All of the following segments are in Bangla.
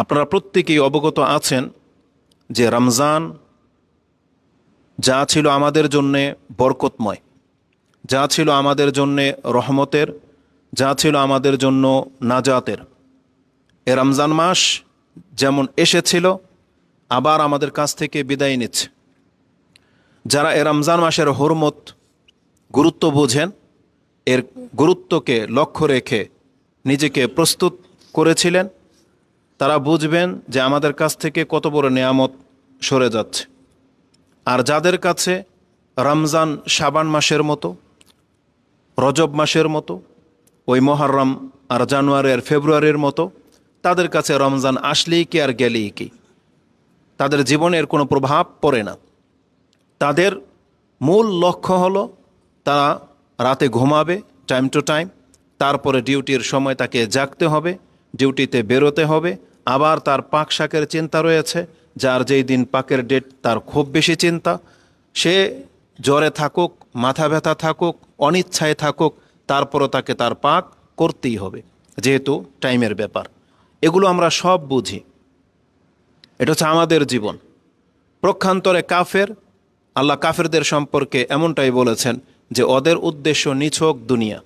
আপনারা প্রত্যেকেই অবগত আছেন যে রমজান যা ছিল আমাদের জন্যে বরকতময় যা ছিল আমাদের জন্যে রহমতের যা ছিল আমাদের জন্য নাজাতের এ রমজান মাস যেমন এসেছিল আবার আমাদের কাছ থেকে বিদায় নিচ্ছে যারা এ রমজান মাসের হরমত গুরুত্ব বোঝেন এর গুরুত্বকে লক্ষ্য রেখে নিজেকে প্রস্তুত করেছিলেন তারা বুঝবেন যে আমাদের কাছ থেকে কত বড় নেয়ামত সরে যাচ্ছে আর যাদের কাছে রমজান সাবান মাসের মতো রজব মাসের মতো ওই মহরম আর জানুয়ারি আর ফেব্রুয়ারির মতো তাদের কাছে রমজান আসলেই কি আর গেলেই কি তাদের জীবনের কোনো প্রভাব পড়ে না তাদের মূল লক্ষ্য হলো তারা রাতে ঘুমাবে টাইম টু টাইম তারপরে ডিউটির সময় তাকে জাগতে হবে ডিউটিতে বেরোতে হবে আবার তার পাক শাকের চিন্তা রয়েছে যার যেই দিন পাকের ডেট তার খুব বেশি চিন্তা সে জ্বরে থাকুক মাথা ব্যথা থাকুক অনিচ্ছায় থাকুক তারপরও তাকে তার পাক করতেই হবে যেহেতু টাইমের ব্যাপার এগুলো আমরা সব বুঝি এটা হচ্ছে আমাদের জীবন প্রক্ষান্তরে কাফের আল্লাহ কাফেরদের সম্পর্কে এমনটাই বলেছেন যে ওদের উদ্দেশ্য নিছক দুনিয়া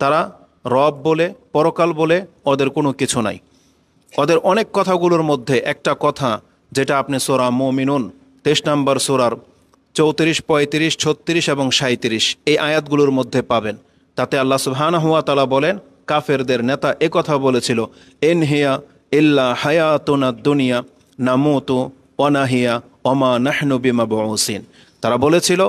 তারা রব বলে পরকাল বলে ওদের কোনো কিছু নাই ওদের অনেক কথাগুলোর মধ্যে একটা কথা যেটা আপনি সোরা মিনুন তেইশ নম্বর সোরার চৌত্রিশ পঁয়ত্রিশ ছত্রিশ এবং সাঁত্রিশ এই আয়াতগুলোর মধ্যে পাবেন তাতে আল্লাহ সুহানা হুয়া তালা বলেন কাফেরদের নেতা এ কথা বলেছিল এন হিয়া ইল্লা হায়াতোনা দুনিয়া না নামতো অনাহিয়া অমা নাহনু বিমা বসিন তারা বলেছিল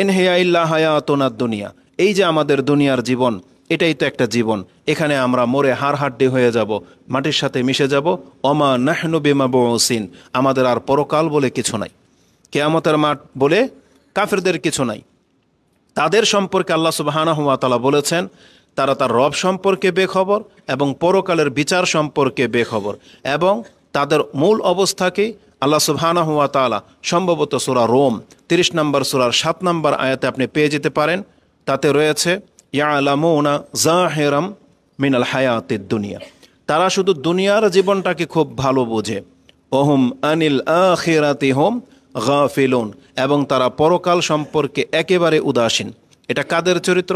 এন হিয়া ইল্লা হায়াতোনা দুনিয়া এই যে আমাদের দুনিয়ার জীবন এটাই তো একটা জীবন এখানে আমরা মরে হাড়হাড্ডি হয়ে যাব মাটির সাথে মিশে যাব অমা নাহনু বেমা বসিন আমাদের আর পরকাল বলে কিছু নাই কেয়ামতের মাঠ বলে কাফেরদের কিছু নাই তাদের সম্পর্কে আল্লাহ সুবাহানহাতালা বলেছেন তারা তার রব সম্পর্কে বেখবর এবং পরকালের বিচার সম্পর্কে বেখবর এবং তাদের মূল অবস্থাকে আল্লাহ সুবহানা হুয়া তালা সম্ভবত সুরা রোম তিরিশ নম্বর সুরার সাত নম্বর আয়াতে আপনি পেয়ে যেতে পারেন তাতে রয়েছে জাহেরাম মিনাল হায়াতের দুনিয়া তারা শুধু দুনিয়ার জীবনটাকে খুব ভালো বোঝে ওহম আনিল আখেরাতে হোম গাফিলুন এবং তারা পরকাল সম্পর্কে একেবারে উদাসীন এটা কাদের চরিত্র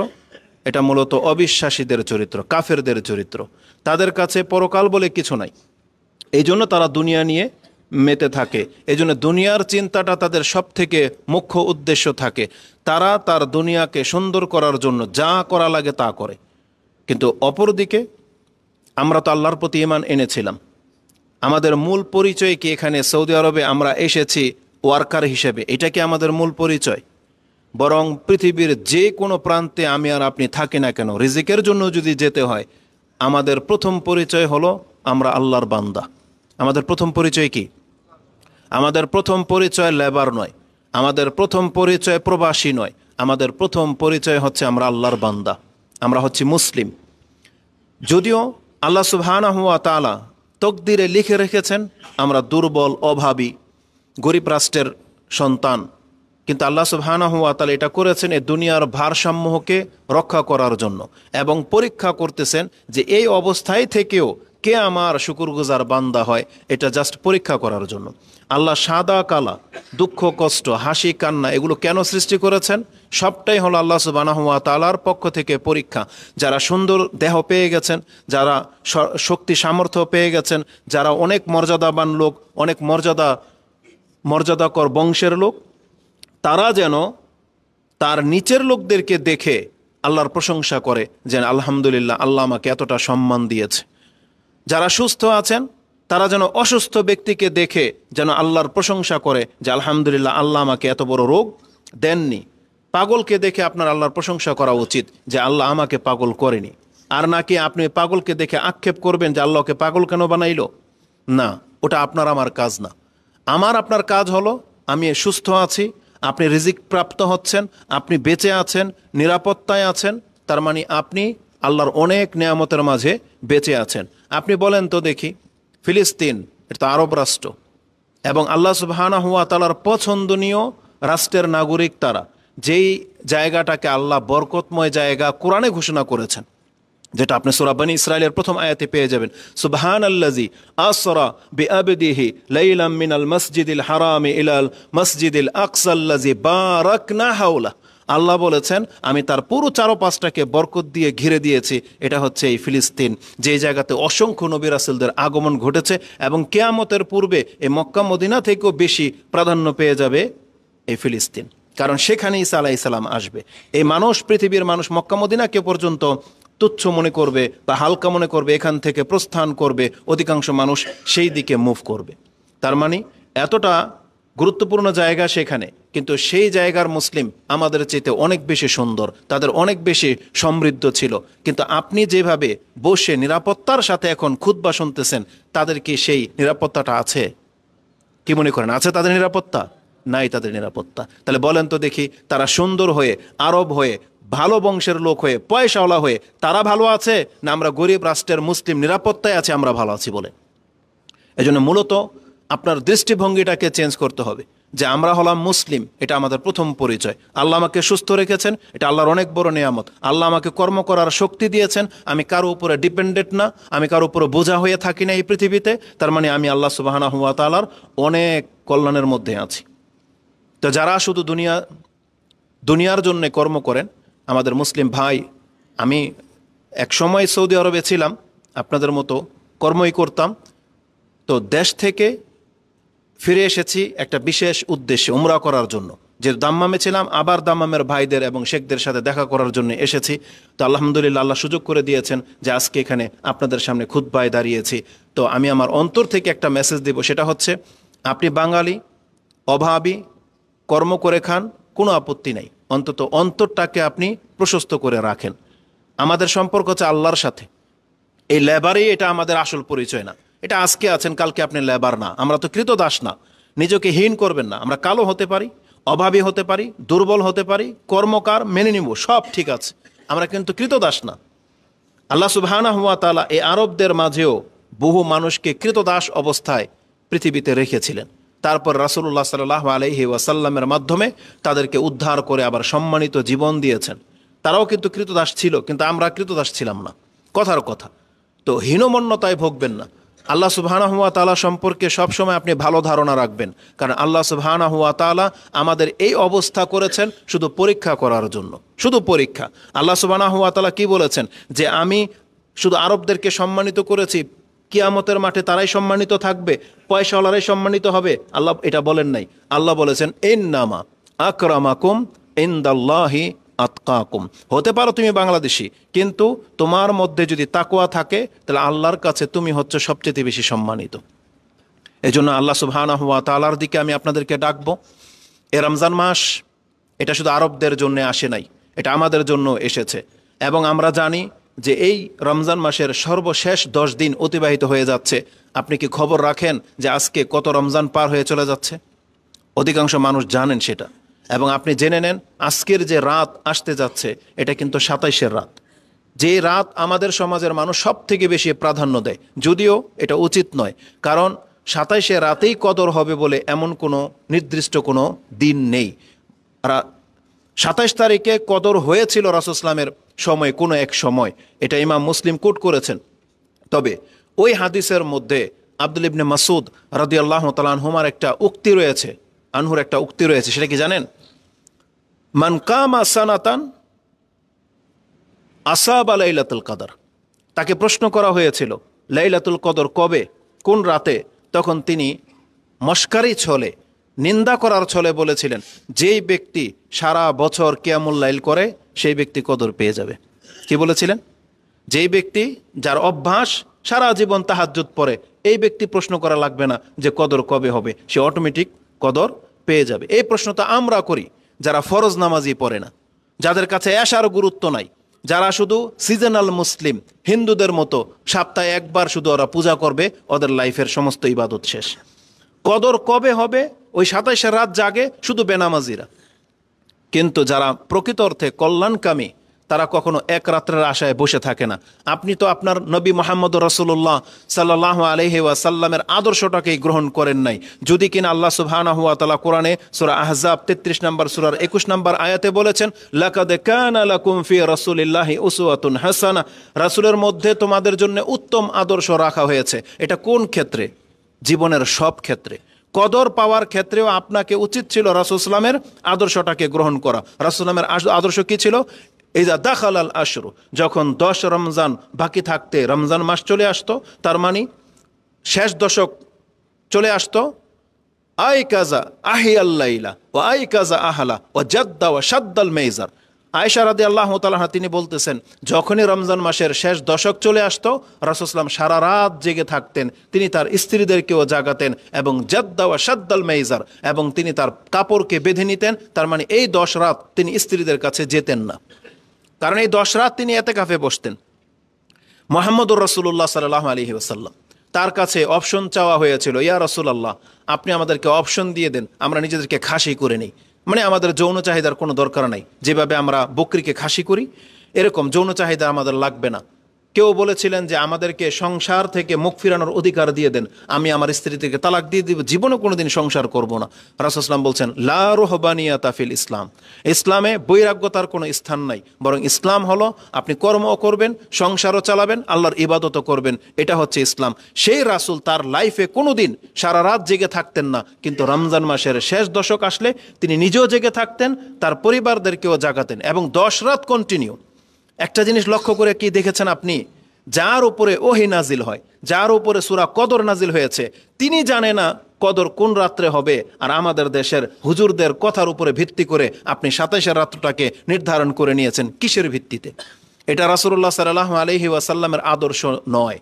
এটা মূলত অবিশ্বাসীদের চরিত্র কাফেরদের চরিত্র তাদের কাছে পরকাল বলে কিছু নাই এই জন্য তারা দুনিয়া নিয়ে মেতে থাকে এজন্য দুনিয়ার চিন্তাটা তাদের সব থেকে মুখ্য উদ্দেশ্য থাকে তারা তার দুনিয়াকে সুন্দর করার জন্য যা করা লাগে তা করে কিন্তু অপরদিকে আমরা তো আল্লাহর প্রতি ইমান এনেছিলাম আমাদের মূল পরিচয় কি এখানে সৌদি আরবে আমরা এসেছি ওয়ার্কার হিসেবে এটা কি আমাদের মূল পরিচয় বরং পৃথিবীর যে কোনো প্রান্তে আমি আর আপনি থাকি না কেন রিজিকের জন্য যদি যেতে হয় আমাদের প্রথম পরিচয় হলো আমরা আল্লাহর বান্দা আমাদের প্রথম পরিচয় কী আমাদের প্রথম পরিচয় লেবার নয় আমাদের প্রথম পরিচয় প্রবাসী নয় আমাদের প্রথম পরিচয় হচ্ছে আমরা আল্লাহর বান্দা আমরা হচ্ছি মুসলিম যদিও আল্লাহ সুবাহ তালা তকদিরে লিখে রেখেছেন আমরা দুর্বল অভাবী গরিব রাষ্ট্রের সন্তান কিন্তু আল্লাহ সুবহানাহুয়া তালা এটা করেছেন এই দুনিয়ার ভারসাম্যকে রক্ষা করার জন্য এবং পরীক্ষা করতেছেন যে এই অবস্থায় থেকেও কে আমার শুকুরগুজার বান্দা হয় এটা জাস্ট পরীক্ষা করার জন্য আল্লাহ সাদা কালা দুঃখ কষ্ট হাসি কান্না এগুলো কেন সৃষ্টি করেছেন সবটাই হলো আল্লাহ সুবানাহুয়া তালার পক্ষ থেকে পরীক্ষা যারা সুন্দর দেহ পেয়ে গেছেন যারা শক্তি সামর্থ্য পেয়ে গেছেন যারা অনেক মর্যাদাবান লোক অনেক মর্যাদা মর্যাদাকর বংশের লোক তারা যেন তার নিচের লোকদেরকে দেখে আল্লাহর প্রশংসা করে যেন আলহামদুলিল্লাহ আল্লাহ আমাকে এতটা সম্মান দিয়েছে যারা সুস্থ আছেন তারা যেন অসুস্থ ব্যক্তিকে দেখে যেন আল্লাহর প্রশংসা করে যে আলহামদুলিল্লাহ আল্লাহ আমাকে এত বড় রোগ দেননি পাগলকে দেখে আপনার আল্লাহর প্রশংসা করা উচিত যে আল্লাহ আমাকে পাগল করেনি আর নাকি আপনি পাগলকে দেখে আক্ষেপ করবেন যে আল্লাহকে পাগল কেন বানাইল না ওটা আপনার আমার কাজ না আমার আপনার কাজ হলো আমি সুস্থ আছি আপনি রিজিক প্রাপ্ত হচ্ছেন আপনি বেঁচে আছেন নিরাপত্তায় আছেন তার মানে আপনি আল্লাহর অনেক নিয়ামতের মাঝে বেঁচে আছেন আপনি বলেন তো দেখি ফিলিস্তিন এটা আরব রাষ্ট্র এবং আল্লাহ সুবাহানা হুয়া তালার পছন্দনীয় রাষ্ট্রের নাগরিক তারা যেই জায়গাটাকে আল্লাহ বরকতময় জায়গা কোরআনে ঘোষণা করেছেন যেটা আপনি সোরাবানি ইসরায়েলের প্রথম আয়াতে পেয়ে যাবেন সুবহান আল্লাজি আসরা বি আবদিহি লাইলাম মিনাল মসজিদিল হারামি ইলাল মসজিদিল আকসাল্লাজি বারাকনা হাওলা আল্লাহ বলেছেন আমি তার পুরো চারোপাশটাকে বরকত দিয়ে ঘিরে দিয়েছি এটা হচ্ছে এই ফিলিস্তিন যে জায়গাতে অসংখ্য নবিরাসিলদের আগমন ঘটেছে এবং কেয়ামতের পূর্বে এই মক্কা মদিনা থেকেও বেশি প্রাধান্য পেয়ে যাবে এই ফিলিস্তিন কারণ সেখানে ইসা আলাহ ইসলাম আসবে এই মানুষ পৃথিবীর মানুষ মক্কা মদিনাকে পর্যন্ত তুচ্ছ মনে করবে বা হালকা মনে করবে এখান থেকে প্রস্থান করবে অধিকাংশ মানুষ সেই দিকে মুভ করবে তার মানে এতটা গুরুত্বপূর্ণ জায়গা সেখানে কিন্তু সেই জায়গার মুসলিম আমাদের চেতে অনেক বেশি সুন্দর তাদের অনেক বেশি সমৃদ্ধ ছিল কিন্তু আপনি যেভাবে বসে নিরাপত্তার সাথে এখন খুদ্া শুনতেছেন তাদের কি সেই নিরাপত্তাটা আছে কি মনে করেন আছে তাদের নিরাপত্তা নাই তাদের নিরাপত্তা তাহলে বলেন তো দেখি তারা সুন্দর হয়ে আরব হয়ে ভালো বংশের লোক হয়ে পয়সাওয়ালা হয়ে তারা ভালো আছে না আমরা গরিব রাষ্ট্রের মুসলিম নিরাপত্তায় আছে আমরা ভালো আছি বলে এজন্য মূলত আপনার দৃষ্টিভঙ্গিটাকে চেঞ্জ করতে হবে যে আমরা হলাম মুসলিম এটা আমাদের প্রথম পরিচয় আল্লাহ আমাকে সুস্থ রেখেছেন এটা আল্লাহর অনেক বড় নিয়ামত আল্লাহ আমাকে কর্ম করার শক্তি দিয়েছেন আমি কারো উপরে ডিপেন্ডেন্ট না আমি কারো উপরে বোঝা হয়ে থাকি না এই পৃথিবীতে তার মানে আমি আল্লাহ সুবাহানা হুয়া তালার অনেক কল্যাণের মধ্যে আছি তো যারা শুধু দুনিয়া দুনিয়ার জন্য কর্ম করেন আমাদের মুসলিম ভাই আমি এক সময় সৌদি আরবে ছিলাম আপনাদের মতো কর্মই করতাম তো দেশ থেকে ফিরে এসেছি একটা বিশেষ উদ্দেশ্যে উমরা করার জন্য যে দাম্মামে ছিলাম আবার দাম্মামের ভাইদের এবং শেখদের সাথে দেখা করার জন্য এসেছি তো আলহামদুলিল্লাহ আল্লাহ সুযোগ করে দিয়েছেন যে আজকে এখানে আপনাদের সামনে খুদ্বায় দাঁড়িয়েছি তো আমি আমার অন্তর থেকে একটা মেসেজ দেব সেটা হচ্ছে আপনি বাঙালি অভাবী কর্ম করে খান কোনো আপত্তি নাই অন্তত অন্তরটাকে আপনি প্রশস্ত করে রাখেন আমাদের সম্পর্ক হচ্ছে আল্লাহর সাথে এই লেবারই এটা আমাদের আসল পরিচয় না এটা আজকে আছেন কালকে আপনি লেবার না আমরা তো কৃতদাস না নিজেকে হীন করবেন না আমরা কালো হতে পারি অভাবী হতে পারি দুর্বল হতে পারি কর্মকার মেনে নিব সব ঠিক আছে আমরা কিন্তু কৃতদাস না আল্লাহ সুবাহানা হুয়া তালা এই আরবদের মাঝেও বহু মানুষকে কৃতদাস অবস্থায় পৃথিবীতে রেখেছিলেন তারপর রাসুল্লাহ সাল্লাহ আলহি ওয়াসাল্লামের মাধ্যমে তাদেরকে উদ্ধার করে আবার সম্মানিত জীবন দিয়েছেন তারাও কিন্তু কৃতদাস ছিল কিন্তু আমরা কৃতদাস ছিলাম না কথার কথা তো হীনমন্যতায় ভোগবেন না আল্লাহ সুবহানা হুয়া তালা সম্পর্কে সবসময় আপনি ভালো ধারণা রাখবেন কারণ আল্লাহ সুবহানা হুয়া তালা আমাদের এই অবস্থা করেছেন শুধু পরীক্ষা করার জন্য শুধু পরীক্ষা আল্লাহ সুবহানা হুয়া তালা কী বলেছেন যে আমি শুধু আরবদেরকে সম্মানিত করেছি কিয়ামতের মাঠে তারাই সম্মানিত থাকবে পয়সাওয়ালারাই সম্মানিত হবে আল্লাহ এটা বলেন নাই আল্লাহ বলেছেন এন নামা আকরামাকুম ইন্দাল্লাহি আতকাকুম হতে পারো তুমি বাংলাদেশি কিন্তু তোমার মধ্যে যদি তাকুয়া থাকে তাহলে আল্লাহর কাছে তুমি হচ্ছে সবচেয়ে বেশি সম্মানিত এই জন্য আল্লাহ সুবাহানা হুয়া তালার দিকে আমি আপনাদেরকে ডাকবো এ রমজান মাস এটা শুধু আরবদের জন্য আসে নাই এটা আমাদের জন্য এসেছে এবং আমরা জানি যে এই রমজান মাসের সর্বশেষ দশ দিন অতিবাহিত হয়ে যাচ্ছে আপনি কি খবর রাখেন যে আজকে কত রমজান পার হয়ে চলে যাচ্ছে অধিকাংশ মানুষ জানেন সেটা এবং আপনি জেনে নেন আজকের যে রাত আসতে যাচ্ছে এটা কিন্তু সাতাইশের রাত যে রাত আমাদের সমাজের মানুষ সব থেকে বেশি প্রাধান্য দেয় যদিও এটা উচিত নয় কারণ সাতাইশে রাতেই কদর হবে বলে এমন কোনো নির্দিষ্ট কোনো দিন নেই সাতাইশ তারিখে কদর হয়েছিল রাসুসলামের সময় কোনো এক সময় এটা ইমাম মুসলিম কোট করেছেন তবে ওই হাদিসের মধ্যে আব্দুল ইবনে মাসুদ রাদিয়াল্লাহ তালানহুমার একটা উক্তি রয়েছে আনহুর একটা উক্তি রয়েছে সেটা কি জানেন মানকাম আসানাতান আসাব লাইলাতুল কদর তাকে প্রশ্ন করা হয়েছিল লাইলাতুল কদর কবে কোন রাতে তখন তিনি মস্কারি ছলে নিন্দা করার ছলে বলেছিলেন যেই ব্যক্তি সারা বছর কেয়ামুল লাইল করে সেই ব্যক্তি কদর পেয়ে যাবে কি বলেছিলেন যেই ব্যক্তি যার অভ্যাস সারা জীবন তাহাজুত পরে এই ব্যক্তি প্রশ্ন করা লাগবে না যে কদর কবে হবে সে অটোমেটিক কদর পেয়ে যাবে এই প্রশ্নটা আমরা করি যারা ফরজ নামাজই পড়ে না যাদের কাছে আর গুরুত্ব নাই যারা শুধু সিজনাল মুসলিম হিন্দুদের মতো সপ্তাহে একবার শুধু ওরা পূজা করবে ওদের লাইফের সমস্ত ইবাদত শেষ কদর কবে হবে ওই সাতাইশে রাত জাগে শুধু বেনামাজিরা কিন্তু যারা প্রকৃত অর্থে কল্যাণকামী তারা কখনো এক রাত্রের আশায় বসে থাকে না আপনি তো আপনার নবী মোহাম্মদ রসুল্লাহ সাল্লাহ আলহি ওয়াসাল্লামের আদর্শটাকেই গ্রহণ করেন নাই যদি কিনা আল্লাহ সুবাহ হুয়া তালা কোরআনে সুরা আহজাব তেত্রিশ নম্বর সুরার একুশ নম্বর আয়াতে বলেছেন হাসানা রাসুলের মধ্যে তোমাদের জন্য উত্তম আদর্শ রাখা হয়েছে এটা কোন ক্ষেত্রে জীবনের সব ক্ষেত্রে কদর পাওয়ার ক্ষেত্রেও আপনাকে উচিত ছিল রাসুসলামের আদর্শটাকে গ্রহণ করা রাসুসলামের আদর্শ কী ছিল এইদা দাখাল আল আশরু যখন দশ রমজান বাকি থাকতে রমজান মাস চলে আসতো তার মানে শেষ দশক চলে আসতো আই কাজা আহি আল্লাহ ও আই কাজা আহালা ও জাদ্দা ও সাদ্দাল মেজার আয়সা রাদি আল্লাহ তালাহা তিনি বলতেছেন যখনই রমজান মাসের শেষ দশক চলে আসতো রাসুসলাম সারা রাত জেগে থাকতেন তিনি তার স্ত্রীদেরকেও জাগাতেন এবং জাদ্দা ও সাদ্দাল মেজার এবং তিনি তার কাপড়কে বেঁধে নিতেন তার মানে এই দশ রাত তিনি স্ত্রীদের কাছে যেতেন না কারণ এই দশ রাত তিনি এতে কাফে বসতেন মোহাম্মদুর রসুল্লাহ সাল্লাহ আলী আসাল্লাম তার কাছে অপশন চাওয়া হয়েছিল ইয়া রসুলাল্লাহ আপনি আমাদেরকে অপশন দিয়ে দেন আমরা নিজেদেরকে খাসি করে নিই মানে আমাদের যৌন চাহিদার কোনো দরকার নাই যেভাবে আমরা বকরিকে খাসি করি এরকম যৌন চাহিদা আমাদের লাগবে না কেউ বলেছিলেন যে আমাদেরকে সংসার থেকে মুখ ফিরানোর অধিকার দিয়ে দেন আমি আমার থেকে তালাক দিয়ে দিব জীবনে কোনোদিন সংসার করব না রাসুসলাম বলছেন লা রোহবানিয়া তাফিল ইসলাম ইসলামে বৈরাগ্যতার কোনো স্থান নাই বরং ইসলাম হলো আপনি কর্মও করবেন সংসারও চালাবেন আল্লাহর ইবাদতও করবেন এটা হচ্ছে ইসলাম সেই রাসুল তার লাইফে কোনো দিন সারা রাত জেগে থাকতেন না কিন্তু রমজান মাসের শেষ দশক আসলে তিনি নিজেও জেগে থাকতেন তার পরিবারদেরকেও জাগাতেন এবং দশ রাত কন্টিনিউ একটা জিনিস লক্ষ্য করে কি দেখেছেন আপনি যার উপরে ওহি নাজিল হয় যার উপরে সুরা কদর নাজিল হয়েছে তিনি জানে না কদর কোন রাত্রে হবে আর আমাদের দেশের হুজুরদের কথার উপরে ভিত্তি করে আপনি সাতাইশের রাত্রটাকে নির্ধারণ করে নিয়েছেন কিসের ভিত্তিতে এটা রাসুল্লাহ সাল্লাহ আলহি ওয়াসাল্লামের আদর্শ নয়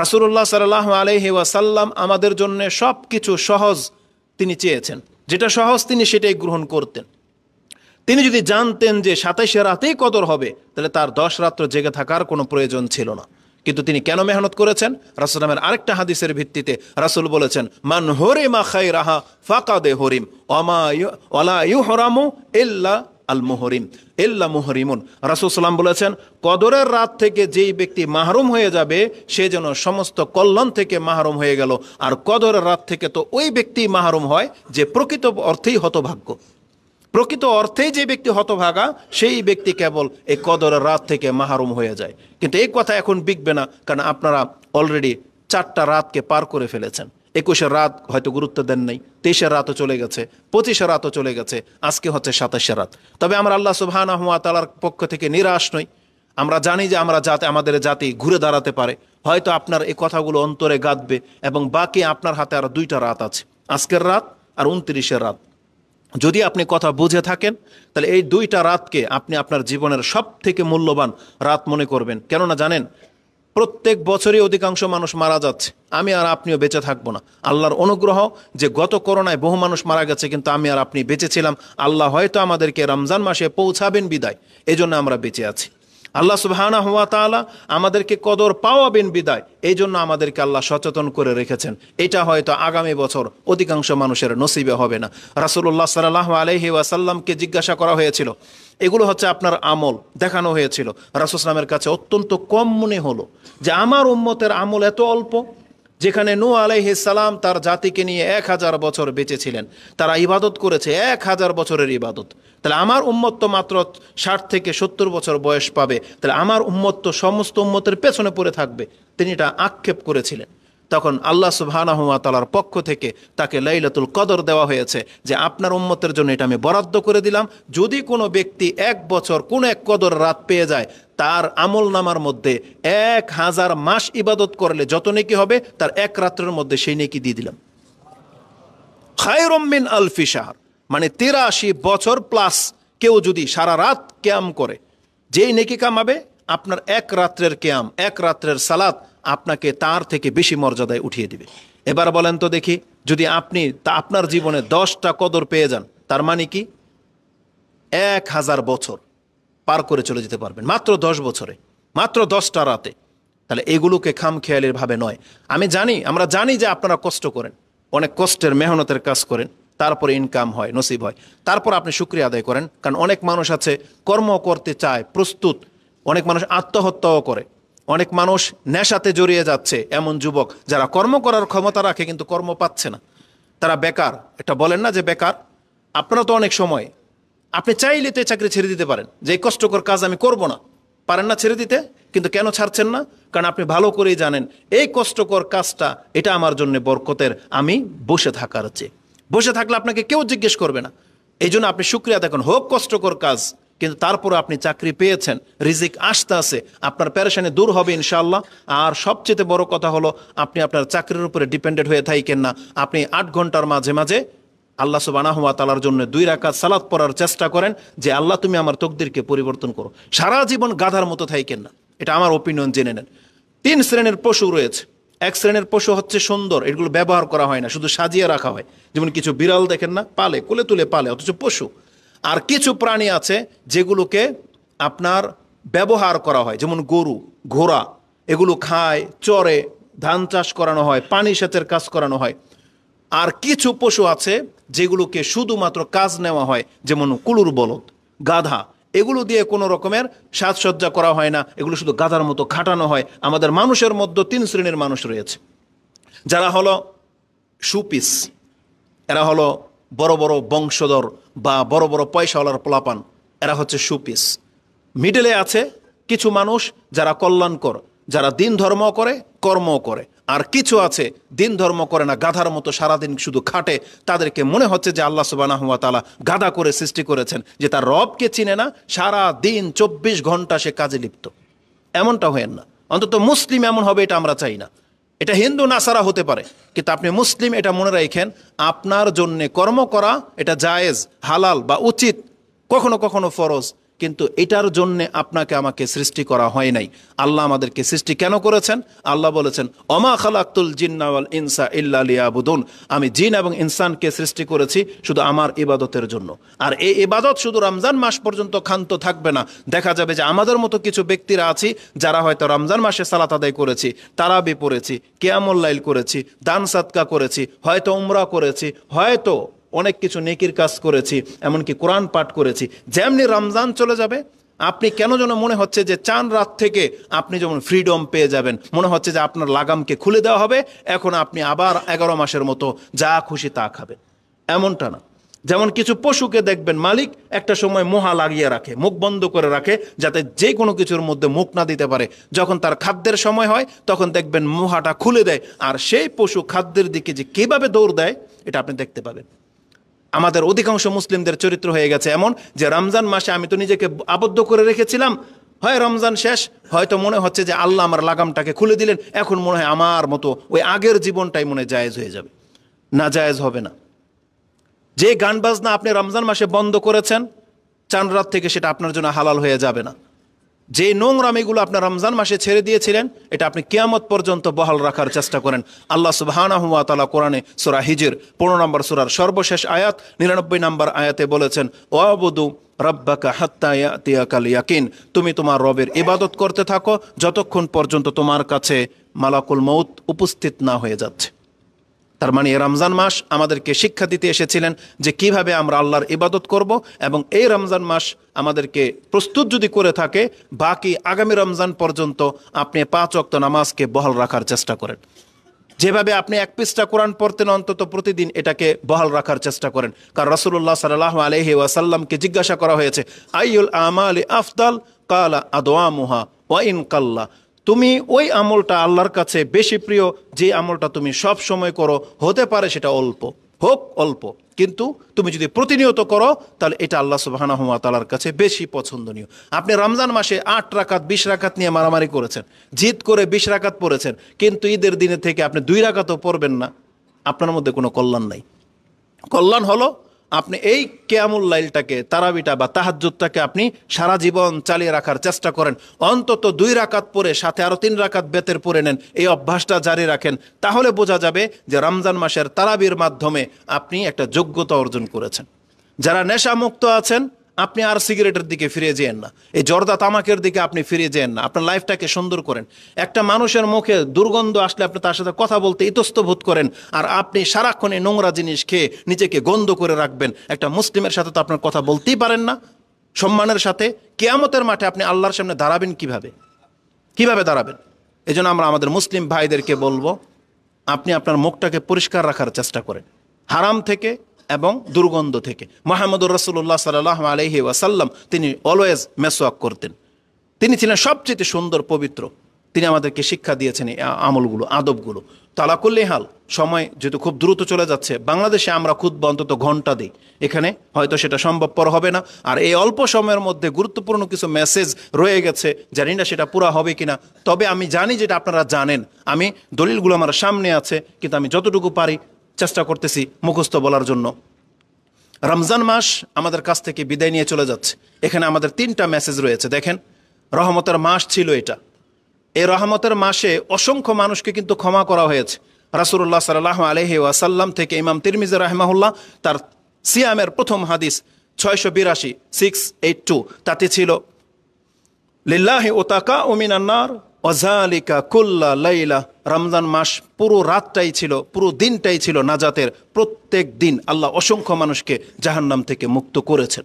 রাসুল্লাহ সাল্লাহ আলহি ওয়াসাল্লাম আমাদের জন্য সব কিছু সহজ তিনি চেয়েছেন যেটা সহজ তিনি সেটাই গ্রহণ করতেন তিনি যদি জানতেন যে সাতাইশে রাতেই কদর হবে তাহলে তার দশ রাত্র জেগে থাকার কোনো প্রয়োজন ছিল না কিন্তু তিনি কেন মেহনত করেছেন রাসুলামের আরেকটা হাদিসের ভিত্তিতে রাসুল বলেছেন মান হরে মা খাই রাহা দে হরিম অমায়ু হরামু এল্লা আল মোহরিম এল্লা মোহরিমুন রাসুল বলেছেন কদরের রাত থেকে যেই ব্যক্তি মাহরুম হয়ে যাবে সে যেন সমস্ত কল্যাণ থেকে মাহরুম হয়ে গেল আর কদরের রাত থেকে তো ওই ব্যক্তি মাহরুম হয় যে প্রকৃত অর্থেই হতভাগ্য প্রকৃত অর্থে যে ব্যক্তি হতভাগা সেই ব্যক্তি কেবল এই কদরের রাত থেকে মাহারুম হয়ে যায় কিন্তু এই কথা এখন বিকবে না কারণ আপনারা অলরেডি চারটা রাতকে পার করে ফেলেছেন একুশের রাত হয়তো গুরুত্ব দেন নাই তেইশের রাতও চলে গেছে পঁচিশের রাতও চলে গেছে আজকে হচ্ছে সাতাশের রাত তবে আমরা আল্লাহ সুবাহানা হুয়া তালার পক্ষ থেকে নিরাশ নই আমরা জানি যে আমরা যাতে আমাদের জাতি ঘুরে দাঁড়াতে পারে হয়তো আপনার এই কথাগুলো অন্তরে গাঁথবে এবং বাকি আপনার হাতে আর দুইটা রাত আছে আজকের রাত আর উনত্রিশের রাত যদি আপনি কথা বুঝে থাকেন তাহলে এই দুইটা রাতকে আপনি আপনার জীবনের সব থেকে মূল্যবান রাত মনে করবেন কেননা জানেন প্রত্যেক বছরই অধিকাংশ মানুষ মারা যাচ্ছে আমি আর আপনিও বেঁচে থাকবো না আল্লাহর অনুগ্রহ যে গত করোনায় বহু মানুষ মারা গেছে কিন্তু আমি আর আপনি বেঁচেছিলাম আল্লাহ হয়তো আমাদেরকে রমজান মাসে পৌঁছাবেন বিদায় এজন্য আমরা বেঁচে আছি আল্লাহ সুবাহানা হুয়া তালা আমাদেরকে কদর পাওয়া বিন বিদায় এই জন্য আমাদেরকে আল্লাহ সচেতন করে রেখেছেন এটা হয়তো আগামী বছর অধিকাংশ মানুষের নসিবে হবে না রাসুল্লাহ সাল্লাহ আলহি ওয়াসাল্লামকে জিজ্ঞাসা করা হয়েছিল এগুলো হচ্ছে আপনার আমল দেখানো হয়েছিল রাসুসলামের কাছে অত্যন্ত কম মনে হলো যে আমার উম্মতের আমল এত অল্প যেখানে নু সালাম তার জাতিকে নিয়ে এক হাজার বছর বেঁচেছিলেন তারা ইবাদত করেছে এক হাজার বছরের ইবাদত তাহলে আমার উম্মত তো মাত্র ষাট থেকে সত্তর বছর বয়স পাবে তাহলে আমার উম্মত তো সমস্ত উম্মতের পেছনে পড়ে থাকবে তিনি এটা আক্ষেপ করেছিলেন তখন আল্লাহ সুবাহানহুয়া তালার পক্ষ থেকে তাকে লাইলাতুল কদর দেওয়া হয়েছে যে আপনার উম্মতের জন্য এটা আমি বরাদ্দ করে দিলাম যদি কোনো ব্যক্তি এক বছর কোন এক কদর রাত পেয়ে যায় তার আমল নামার মধ্যে এক হাজার মাস ইবাদত করলে যত নেকি হবে তার এক রাত্রের মধ্যে সেই নেকি দিয়ে দিলাম খায়রম্মিন আলফি সাহার মানে তেরাশি বছর প্লাস কেউ যদি সারা রাত ক্যাম করে যেই নেকি কামাবে আপনার এক রাত্রের ক্যাম এক রাত্রের সালাত আপনাকে তার থেকে বেশি মর্যাদায় উঠিয়ে দিবে এবার বলেন তো দেখি যদি আপনি তা আপনার জীবনে দশটা কদর পেয়ে যান তার মানে কি এক হাজার বছর পার করে চলে যেতে পারবেন মাত্র দশ বছরে মাত্র দশটা রাতে তাহলে এগুলোকে খাম খেয়ালের ভাবে নয় আমি জানি আমরা জানি যে আপনারা কষ্ট করেন অনেক কষ্টের মেহনতের কাজ করেন তারপরে ইনকাম হয় নসিব হয় তারপর আপনি সুক্রিয়া আদায় করেন কারণ অনেক মানুষ আছে কর্ম করতে চায় প্রস্তুত অনেক মানুষ আত্মহত্যাও করে অনেক মানুষ নেশাতে জড়িয়ে যাচ্ছে এমন যুবক যারা কর্ম করার ক্ষমতা রাখে কিন্তু কর্ম পাচ্ছে না তারা বেকার এটা বলেন না যে বেকার আপনারা তো অনেক সময় আপনি চাইলে তো এই চাকরি ছেড়ে দিতে পারেন যে কষ্টকর কাজ আমি করব না পারেন না ছেড়ে দিতে কিন্তু কেন ছাড়ছেন না কারণ আপনি ভালো করেই জানেন এই কষ্টকর কাজটা এটা আমার জন্য বরকতের আমি বসে থাকার চেয়ে বসে থাকলে আপনাকে কেউ জিজ্ঞেস করবে না এই জন্য আপনি সুক্রিয়া দেখুন হোক কষ্টকর কাজ কিন্তু তারপরে আপনি চাকরি পেয়েছেন রিজিক আসতে আসে আপনার প্যারেশানি দূর হবে ইনশাল্লাহ আর সবচেয়ে বড় কথা হলো আপনি আপনার চাকরির উপরে ডিপেন্ডেন্ট হয়ে থাকেন না আপনি আট ঘন্টার মাঝে মাঝে আল্লাহ সুবানা হুয়া তালার জন্য দুই রাখা সালাত পড়ার চেষ্টা করেন যে আল্লাহ তুমি আমার তকদিরকে পরিবর্তন করো সারা জীবন গাধার মতো থাইকেন না এটা আমার ওপিনিয়ন জেনে নেন তিন শ্রেণীর পশু রয়েছে এক শ্রেণীর পশু হচ্ছে সুন্দর এগুলো ব্যবহার করা হয় না শুধু সাজিয়ে রাখা হয় যেমন কিছু বিড়াল দেখেন না পালে কোলে তুলে পালে অথচ পশু আর কিছু প্রাণী আছে যেগুলোকে আপনার ব্যবহার করা হয় যেমন গরু ঘোড়া এগুলো খায় চরে ধান চাষ করানো হয় পানি সেচের কাজ করানো হয় আর কিছু পশু আছে যেগুলোকে শুধুমাত্র কাজ নেওয়া হয় যেমন কুলুর বলদ গাধা এগুলো দিয়ে কোনো রকমের সাজসজ্জা করা হয় না এগুলো শুধু গাধার মতো খাটানো হয় আমাদের মানুষের মধ্যে তিন শ্রেণীর মানুষ রয়েছে যারা হলো সুপিস এরা হলো বড় বড় বংশধর বা বড় বড় পয়সাওয়ালার পোলাপান এরা হচ্ছে সুপিস মিডলে আছে কিছু মানুষ যারা কল্যাণকর যারা দিন ধর্ম করে কর্ম করে আর কিছু আছে দিন ধর্ম করে না গাধার মতো সারাদিন শুধু খাটে তাদেরকে মনে হচ্ছে যে আল্লাহ সুবাহ তালা গাধা করে সৃষ্টি করেছেন যে তার রবকে চিনে না সারা দিন চব্বিশ ঘন্টা সে কাজে লিপ্ত এমনটা হয়েন না অন্তত মুসলিম এমন হবে এটা আমরা চাই না এটা হিন্দু নাসারা হতে পারে কিন্তু আপনি মুসলিম এটা মনে রাখেন আপনার জন্যে কর্ম করা এটা জায়েজ হালাল বা উচিত কখনো কখনো ফরজ কিন্তু এটার জন্যে আপনাকে আমাকে সৃষ্টি করা হয় নাই আল্লাহ আমাদেরকে সৃষ্টি কেন করেছেন আল্লাহ বলেছেন অমা খালাক্তুল জিন্নাওয়াল ইনসা ইল্লা লিয়াবুদুন আমি জিন এবং ইনসানকে সৃষ্টি করেছি শুধু আমার ইবাদতের জন্য আর এই ইবাদত শুধু রমজান মাস পর্যন্ত ক্ষান্ত থাকবে না দেখা যাবে যে আমাদের মতো কিছু ব্যক্তিরা আছি যারা হয়তো রমজান মাসে সালাত আদায় করেছি তারাবি পড়েছি কেয়ামল্লাইল করেছি দান সাতকা করেছি হয়তো উমরা করেছি হয়তো অনেক কিছু নেকির কাজ করেছি এমনকি কোরআন পাঠ করেছি যেমনি রমজান চলে যাবে আপনি কেন যেন মনে হচ্ছে যে চান রাত থেকে আপনি যেমন ফ্রিডম পেয়ে যাবেন মনে হচ্ছে যে আপনার লাগামকে খুলে দেওয়া হবে এখন আপনি আবার এগারো মাসের মতো যা খুশি তা খাবেন এমনটা না যেমন কিছু পশুকে দেখবেন মালিক একটা সময় মোহা লাগিয়ে রাখে মুখ বন্ধ করে রাখে যাতে যে কোনো কিছুর মধ্যে মুখ না দিতে পারে যখন তার খাদ্যের সময় হয় তখন দেখবেন মোহাটা খুলে দেয় আর সেই পশু খাদ্যের দিকে যে কীভাবে দৌড় দেয় এটা আপনি দেখতে পাবেন আমাদের অধিকাংশ মুসলিমদের চরিত্র হয়ে গেছে এমন যে রমজান মাসে আমি তো নিজেকে আবদ্ধ করে রেখেছিলাম হয় রমজান শেষ হয়তো মনে হচ্ছে যে আল্লাহ আমার লাগামটাকে খুলে দিলেন এখন মনে হয় আমার মতো ওই আগের জীবনটাই মনে জায়েজ হয়ে যাবে না জায়েজ হবে না যে গান বাজনা আপনি রমজান মাসে বন্ধ করেছেন চান রাত থেকে সেটা আপনার জন্য হালাল হয়ে যাবে না যে নোংরামিগুলো আপনার রমজান মাসে ছেড়ে দিয়েছিলেন এটা আপনি কেয়ামত পর্যন্ত বহাল রাখার চেষ্টা করেন আল্লাহ সুবাহ কোরআনে সুরা হিজির পনেরো নম্বর সুরার সর্বশেষ আয়াত নিরানব্বই নম্বর আয়াতে বলেছেন ওয়াবুদু রব্বাকা হাত্তায়াতিয়াকাল ইয়াকিন তুমি তোমার রবের ইবাদত করতে থাকো যতক্ষণ পর্যন্ত তোমার কাছে মালাকুল মৌত উপস্থিত না হয়ে যাচ্ছে তার মানে রমজান মাস আমাদেরকে শিক্ষা দিতে এসেছিলেন যে কিভাবে আমরা আল্লাহর ইবাদত করব এবং এই রমজান মাস আমাদেরকে প্রস্তুত যদি করে থাকে বাকি আগামী রমজান পর্যন্ত আপনি পাঁচ অক্ত নামাজকে বহাল রাখার চেষ্টা করেন যেভাবে আপনি এক পৃষ্ঠা কোরআন পড়তেন অন্তত প্রতিদিন এটাকে বহাল রাখার চেষ্টা করেন কারণ রসুল্লাহ সাল্লাহ আলহি ওয়াসাল্লামকে জিজ্ঞাসা করা হয়েছে আইউল আমাল আফদাল কালা আদোয়া মুহা ওয়াইন কাল্লা তুমি ওই আমলটা আল্লাহর কাছে বেশি প্রিয় যে আমলটা তুমি সব সময় করো হতে পারে সেটা অল্প হোক অল্প কিন্তু তুমি যদি প্রতিনিয়ত করো তাহলে এটা আল্লাহ হুয়া তালার কাছে বেশি পছন্দনীয় আপনি রমজান মাসে আট রাকাত বিশ রাকাত নিয়ে মারামারি করেছেন জিত করে বিশ রাকাত পড়েছেন কিন্তু ঈদের দিনে থেকে আপনি দুই রাকাতও পড়বেন না আপনার মধ্যে কোনো কল্যাণ নাই কল্যাণ হলো আপনি এই ক্যামুল লাইলটাকে তারাবিটা বা তাহাজুদটাকে আপনি সারা জীবন চালিয়ে রাখার চেষ্টা করেন অন্তত দুই রাকাত পরে সাথে আরও তিন রাকাত বেতের পরে নেন এই অভ্যাসটা জারি রাখেন তাহলে বোঝা যাবে যে রমজান মাসের তারাবির মাধ্যমে আপনি একটা যোগ্যতা অর্জন করেছেন যারা নেশামুক্ত আছেন আপনি আর সিগারেটের দিকে ফিরে যেন না এই জর্দা তামাকের দিকে আপনি ফিরে যেন না আপনার লাইফটাকে সুন্দর করেন একটা মানুষের মুখে দুর্গন্ধ আসলে আপনি তার সাথে কথা বলতে ইতস্তভূত করেন আর আপনি সারাক্ষণে নোংরা জিনিস খেয়ে নিজেকে গন্ধ করে রাখবেন একটা মুসলিমের সাথে তো আপনার কথা বলতেই পারেন না সম্মানের সাথে কেয়ামতের মাঠে আপনি আল্লাহর সামনে দাঁড়াবেন কিভাবে কিভাবে দাঁড়াবেন এই জন্য আমরা আমাদের মুসলিম ভাইদেরকে বলবো আপনি আপনার মুখটাকে পরিষ্কার রাখার চেষ্টা করেন হারাম থেকে এবং দুর্গন্ধ থেকে মোহাম্মদুর রসুল্লাহ সাল্লাহ আলহি ওয়াসাল্লাম তিনি অলওয়েজ মেসোয়াক করতেন তিনি ছিলেন সবচেয়ে সুন্দর পবিত্র তিনি আমাদেরকে শিক্ষা দিয়েছেন আমলগুলো আদবগুলো করলে হাল সময় যেহেতু খুব দ্রুত চলে যাচ্ছে বাংলাদেশে আমরা খুদ্ অন্তত ঘন্টা দিই এখানে হয়তো সেটা সম্ভবপর হবে না আর এই অল্প সময়ের মধ্যে গুরুত্বপূর্ণ কিছু মেসেজ রয়ে গেছে জানি না সেটা পুরা হবে কি না তবে আমি জানি যেটা আপনারা জানেন আমি দলিলগুলো আমার সামনে আছে কিন্তু আমি যতটুকু পারি চেষ্টা করতেছি মুখস্থ বলার জন্য রমজান মাস আমাদের কাছ থেকে বিদায় নিয়ে চলে যাচ্ছে এখানে আমাদের তিনটা মেসেজ রয়েছে দেখেন রহমতের মাস ছিল এটা এই রহমতের মাসে অসংখ্য মানুষকে কিন্তু ক্ষমা করা হয়েছে রাসুল্লাহ সাল্লাহ আলহি ওয়াসাল্লাম থেকে ইমাম তিরমিজ রাহমাহুল্লাহ তার সিয়ামের প্রথম হাদিস ছয়শো বিরাশি সিক্স এইট টু তাতে ছিল লিল্লাহ ওতাকা ওমিন আন্নার অজালিকা কুল্লা লাইলা রমজান মাস পুরো রাতটাই ছিল পুরো দিনটাই ছিল নাজাতের প্রত্যেক দিন আল্লাহ অসংখ্য মানুষকে জাহান্নাম থেকে মুক্ত করেছেন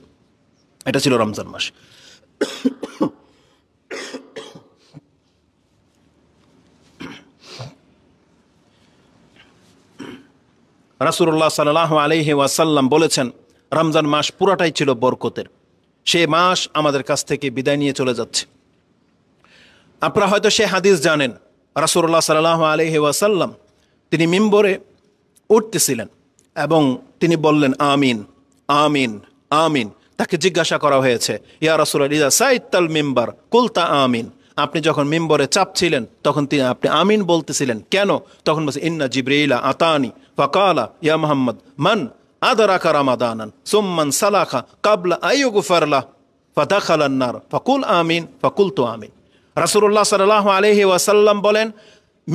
এটা ছিল রমজান মাস রাসুল্লাহ সাল আলহি ওয়াসাল্লাম বলেছেন রমজান মাস পুরাটাই ছিল বরকতের সে মাস আমাদের কাছ থেকে বিদায় নিয়ে চলে যাচ্ছে আপনারা হয়তো সে হাদিস জানেন রাসুল্লাহ সাল্লাহ আলহি ওয়াসাল্লাম তিনি মিম্বরে উঠতেছিলেন এবং তিনি বললেন আমিন আমিন আমিন তাকে জিজ্ঞাসা করা হয়েছে ইয়া রাসুল ইজা সাইতাল মিম্বার কুলতা আমিন আপনি যখন মিম্বরে চাপছিলেন তখন তিনি আপনি আমিন বলতেছিলেন কেন তখন বলছে ইন্না জিব্রেইলা আতানি ফকালা ইয়া মোহাম্মদ মান আদারাকা রামাদানান সুম্মান সালাখা কাবলা আইয়ুগু ফারলা ফাদাখালান্নার ফকুল আমিন ফকুল তো আমিন রাসুল্লাহ সাল্লাহ আলহি ওয়াসাল্লাম বলেন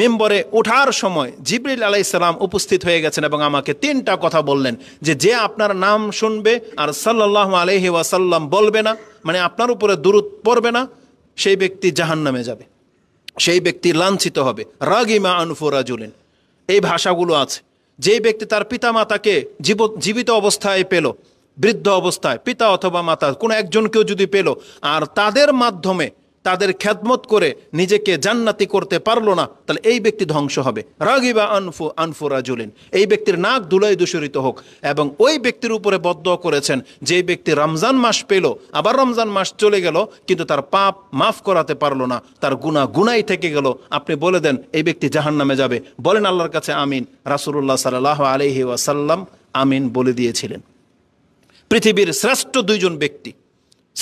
মেম্বরে ওঠার সময় জিবরিল আলাইসাল্লাম উপস্থিত হয়ে গেছেন এবং আমাকে তিনটা কথা বললেন যে যে আপনার নাম শুনবে আর সাল্লাহ আলহি ওয়াসাল্লাম বলবে না মানে আপনার উপরে দূরত পড়বে না সেই ব্যক্তি জাহান নামে যাবে সেই ব্যক্তি লাঞ্ছিত হবে রাগিমা আনফুরাজুলিন এই ভাষাগুলো আছে যে ব্যক্তি তার পিতামাতাকে জীব জীবিত অবস্থায় পেল বৃদ্ধ অবস্থায় পিতা অথবা মাতা কোনো একজনকেও যদি পেল আর তাদের মাধ্যমে তাদের খ্যাতমত করে নিজেকে জান্নাতি করতে পারলো না তাহলে এই ব্যক্তি ধ্বংস হবে রাগিবা আনফু আনফু রাজুলিন এই ব্যক্তির নাক ধুলাই দূষরিত হোক এবং ওই ব্যক্তির উপরে বদ্ধ করেছেন যে ব্যক্তি রমজান মাস পেল আবার রমজান মাস চলে গেল কিন্তু তার পাপ মাফ করাতে পারলো না তার গুণা গুনাই থেকে গেল আপনি বলে দেন এই ব্যক্তি জাহান নামে যাবে বলেন আল্লাহর কাছে আমিন রাসুল্লাহ সাল্লাহ আলহি ওয়াসাল্লাম আমিন বলে দিয়েছিলেন পৃথিবীর শ্রেষ্ঠ দুইজন ব্যক্তি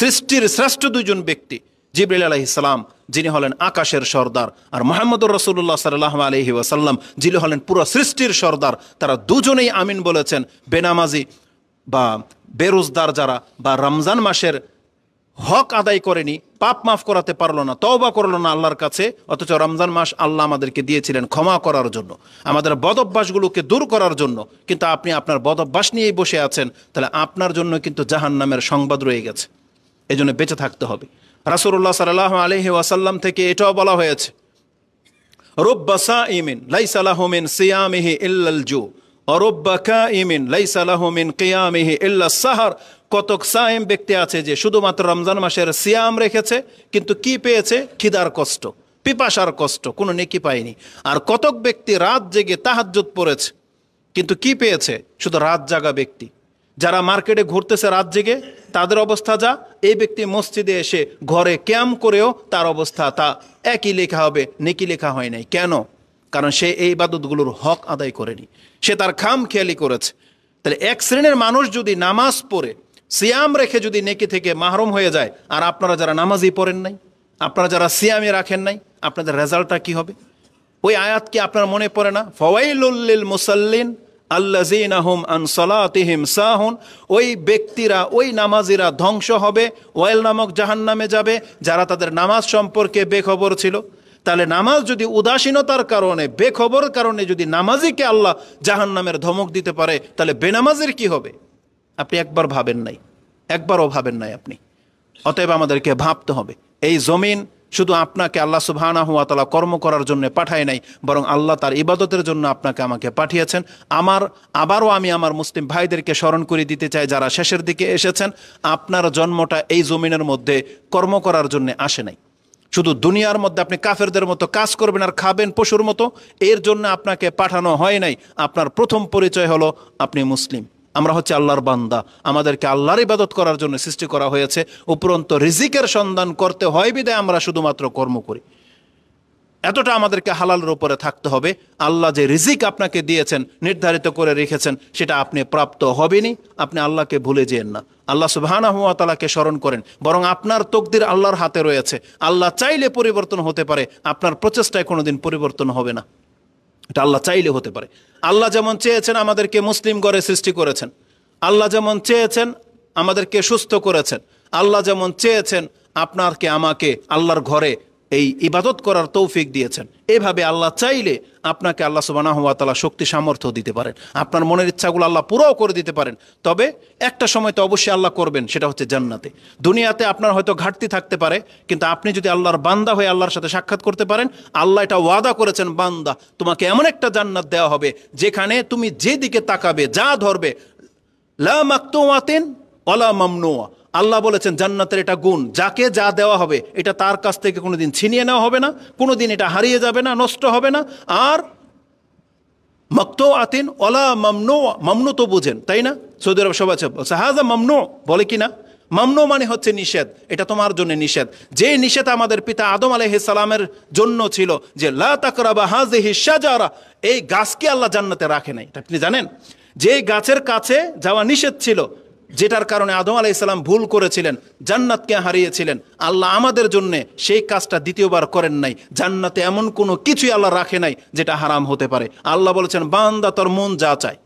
সৃষ্টির শ্রেষ্ঠ দুইজন ব্যক্তি জিবরিল আলহ ইসলাম যিনি হলেন আকাশের সর্দার আর মোহাম্মদুর রসুল্লাহ সাল্লাহ আলহি ওয়াসাল্লাম যিনি হলেন পুরো সৃষ্টির সর্দার তারা দুজনেই আমিন বলেছেন বেনামাজি বা বেরোজদার যারা বা রমজান মাসের হক আদায় করেনি পাপ মাফ করাতে পারলো না তওবা করলো না আল্লাহর কাছে অথচ রমজান মাস আল্লাহ আমাদেরকে দিয়েছিলেন ক্ষমা করার জন্য আমাদের বদভ্যাসগুলোকে দূর করার জন্য কিন্তু আপনি আপনার বদভ্যাস নিয়েই বসে আছেন তাহলে আপনার জন্য কিন্তু জাহান নামের সংবাদ রয়ে গেছে এজন্য বেঁচে থাকতে হবে রাসুল্লাহ সাল্লাহ আলহি ওয়াসাল্লাম থেকে এটাও বলা হয়েছে রব্বা সা ইমিন লাইসালাহমিন সিয়ামিহি ইল্লাল জু অরব্বা কা ইমিন লাইসালাহমিন কিয়ামিহি ইল্লা সাহার কতক সায়েম ব্যক্তি আছে যে শুধুমাত্র রমজান মাসের সিয়াম রেখেছে কিন্তু কি পেয়েছে খিদার কষ্ট পিপাসার কষ্ট কোনো নেকি পায়নি আর কতক ব্যক্তি রাত জেগে তাহাজ্জুদ পড়েছে কিন্তু কি পেয়েছে শুধু রাত জাগা ব্যক্তি যারা মার্কেটে ঘুরতেছে রাত জেগে তাদের অবস্থা যা এই ব্যক্তি মসজিদে এসে ঘরে ক্যাম করেও তার অবস্থা তা একই লেখা হবে নেকি লেখা হয় নাই কেন কারণ সে এই বাদতগুলোর হক আদায় করেনি সে তার খাম খেয়ালি করেছে তাহলে এক শ্রেণীর মানুষ যদি নামাজ পড়ে সিয়াম রেখে যদি নেকি থেকে মাহরম হয়ে যায় আর আপনারা যারা নামাজই পড়েন নাই আপনারা যারা সিয়ামে রাখেন নাই আপনাদের রেজাল্টটা কি হবে ওই আয়াত কি আপনার মনে পড়ে না ফওয়াইলুল্লিল মুসাল্লিন আল্লাজিনাহম আন সলাতিহিম সাহন ওই ব্যক্তিরা ওই নামাজিরা ধ্বংস হবে ওয়েল নামক জাহান নামে যাবে যারা তাদের নামাজ সম্পর্কে বেখবর ছিল তাহলে নামাজ যদি উদাসীনতার কারণে বেখবর কারণে যদি নামাজিকে আল্লাহ জাহান নামের ধমক দিতে পারে তাহলে বেনামাজের কি হবে আপনি একবার ভাবেন নাই একবারও ভাবেন নাই আপনি অতএব আমাদেরকে ভাবতে হবে এই জমিন শুধু আপনাকে আল্লাহ সুবাহানা হুয়া তালা কর্ম করার জন্য পাঠায় নাই বরং আল্লাহ তার ইবাদতের জন্য আপনাকে আমাকে পাঠিয়েছেন আমার আবারও আমি আমার মুসলিম ভাইদেরকে স্মরণ করে দিতে চাই যারা শেষের দিকে এসেছেন আপনার জন্মটা এই জমিনের মধ্যে কর্ম করার জন্য আসে নাই শুধু দুনিয়ার মধ্যে আপনি কাফেরদের মতো কাজ করবেন আর খাবেন পশুর মতো এর জন্য আপনাকে পাঠানো হয় নাই আপনার প্রথম পরিচয় হলো আপনি মুসলিম আমরা হচ্ছে আল্লাহর বান্দা আমাদেরকে আল্লাহর ইবাদত করার জন্য সৃষ্টি করা হয়েছে উপরন্ত রিজিকের সন্ধান করতে হয় বিদায় আমরা শুধুমাত্র কর্ম করি এতটা আমাদেরকে হালালের উপরে থাকতে হবে আল্লাহ যে রিজিক আপনাকে দিয়েছেন নির্ধারিত করে রেখেছেন সেটা আপনি প্রাপ্ত হবেনি আপনি আল্লাহকে ভুলে যেন না আল্লাহ সুবাহানাহাতালাকে স্মরণ করেন বরং আপনার তকদির আল্লাহর হাতে রয়েছে আল্লাহ চাইলে পরিবর্তন হতে পারে আপনার প্রচেষ্টায় কোনোদিন পরিবর্তন হবে না এটা আল্লাহ চাইলে হতে পারে আল্লাহ যেমন চেয়েছেন আমাদেরকে মুসলিম গড়ে সৃষ্টি করেছেন আল্লাহ যেমন চেয়েছেন আমাদেরকে সুস্থ করেছেন আল্লাহ যেমন চেয়েছেন আপনারকে আমাকে আল্লাহর ঘরে এই ইবাদত করার তৌফিক দিয়েছেন এভাবে আল্লাহ চাইলে আপনাকে আল্লাহ সুবানা হওয়া তালা শক্তি সামর্থ্য দিতে পারেন আপনার মনের ইচ্ছাগুলো আল্লাহ পুরোও করে দিতে পারেন তবে একটা সময় তো অবশ্যই আল্লাহ করবেন সেটা হচ্ছে জান্নাতে দুনিয়াতে আপনার হয়তো ঘাটতি থাকতে পারে কিন্তু আপনি যদি আল্লাহর বান্দা হয়ে আল্লাহর সাথে সাক্ষাৎ করতে পারেন আল্লাহ এটা ওয়াদা করেছেন বান্দা তোমাকে এমন একটা জান্নাত দেওয়া হবে যেখানে তুমি যেদিকে তাকাবে যা ধরবে লা মাকতুয়াতিন অলা মামনোয়া আল্লাহ বলেছেন জান্নাতের এটা গুণ যাকে যা দেওয়া হবে এটা তার কাছ থেকে কোনো দিন ছিনিয়ে নেওয়া হবে না কোনো দিন এটা হারিয়ে যাবে না নষ্ট হবে না আর মক্ত আতিন ওলা মামনো মামনু তো বুঝেন তাই না সৌদি আরব সবাই সাহাজা মামনো বলে কি না মামনো মানে হচ্ছে নিষেধ এটা তোমার জন্য নিষেধ যে নিষেধ আমাদের পিতা আদম সালামের জন্য ছিল যে লা এই গাছকে আল্লাহ জান্নাতে রাখে নাই আপনি জানেন যে গাছের কাছে যাওয়া নিষেধ ছিল যেটার কারণে আদম ইসলাম ভুল করেছিলেন জান্নাতকে হারিয়েছিলেন আল্লাহ আমাদের জন্য সেই কাজটা দ্বিতীয়বার করেন নাই জান্নাতে এমন কোনো কিছুই আল্লাহ রাখে নাই যেটা হারাম হতে পারে আল্লাহ বলেছেন বান্দা তোর মন যা চায়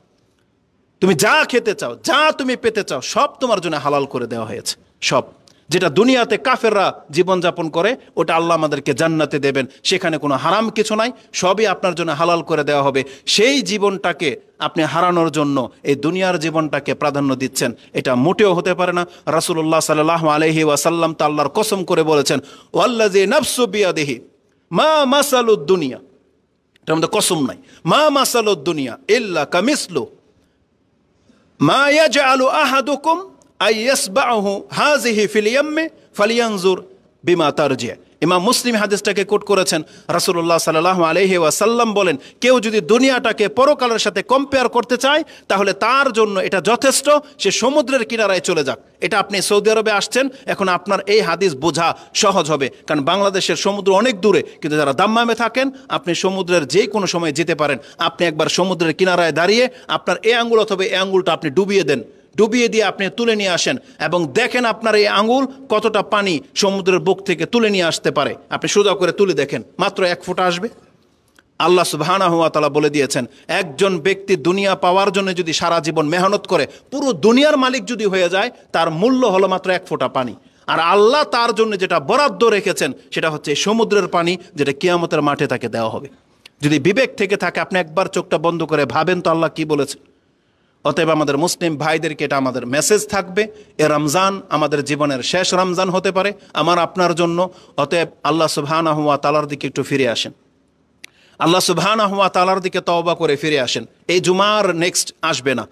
তুমি যা খেতে চাও যা তুমি পেতে চাও সব তোমার জন্য হালাল করে দেওয়া হয়েছে সব যেটা দুনিয়াতে কাফেররা জীবনযাপন করে ওটা আল্লাহ আমাদেরকে জান্নাতে দেবেন সেখানে কোনো হারাম কিছু নাই সবই আপনার জন্য হালাল করে দেওয়া হবে সেই জীবনটাকে আপনি হারানোর জন্য এই দুনিয়ার জীবনটাকে প্রাধান্য দিচ্ছেন এটা মোটেও হতে পারে না রাসুল্লাহ সাল্লাহ আলহি ওয়াসাল্লাম তা আল্লাহর কসম করে বলেছেন ওয়াল্লা নফসু বিয়াদেহি মা মাসালুদ দুনিয়া এটা মধ্যে কসম নাই মা মাসালুদ দুনিয়া ইল্লা কামিসলু মা ইয়াজ আলু আহাদুকুম হাজিহি ফিলিয়াম্মে ফালিয়ানজুর বিমা তারজিয়া ইমাম মুসলিম হাদিসটাকে কোট করেছেন রাসুল্লাহ সাল্লাহ আলহি ওয়াসাল্লাম বলেন কেউ যদি দুনিয়াটাকে পরকালের সাথে কম্পেয়ার করতে চায় তাহলে তার জন্য এটা যথেষ্ট সে সমুদ্রের কিনারায় চলে যাক এটা আপনি সৌদি আরবে আসছেন এখন আপনার এই হাদিস বোঝা সহজ হবে কারণ বাংলাদেশের সমুদ্র অনেক দূরে কিন্তু যারা দাম্মামে থাকেন আপনি সমুদ্রের যে কোনো সময় যেতে পারেন আপনি একবার সমুদ্রের কিনারায় দাঁড়িয়ে আপনার এই আঙ্গুল অথবা এই আঙ্গুলটা আপনি ডুবিয়ে দেন ডুবিয়ে দিয়ে আপনি তুলে নিয়ে আসেন এবং দেখেন আপনার এই আঙুল কতটা পানি সমুদ্রের বুক থেকে তুলে নিয়ে আসতে পারে আপনি সোজা করে তুলে দেখেন মাত্র এক ফুট আসবে আল্লাহ সুবাহানা হুয়া তালা বলে দিয়েছেন একজন ব্যক্তি দুনিয়া পাওয়ার জন্য যদি সারা জীবন মেহনত করে পুরো দুনিয়ার মালিক যদি হয়ে যায় তার মূল্য হলো মাত্র এক ফোঁটা পানি আর আল্লাহ তার জন্য যেটা বরাদ্দ রেখেছেন সেটা হচ্ছে সমুদ্রের পানি যেটা কিয়ামতের মাঠে তাকে দেওয়া হবে যদি বিবেক থেকে থাকে আপনি একবার চোখটা বন্ধ করে ভাবেন তো আল্লাহ কি বলেছেন অতএব আমাদের মুসলিম ভাইদেরকে এটা আমাদের মেসেজ থাকবে এ রমজান আমাদের জীবনের শেষ রমজান হতে পারে আমার আপনার জন্য অতএব আল্লাহ সুবহান আহুয়া তালার দিকে একটু ফিরে আসেন আল্লাহ সুবহান আহুয়া তালার দিকে তওবা করে ফিরে আসেন এই জুমার নেক্সট আসবে না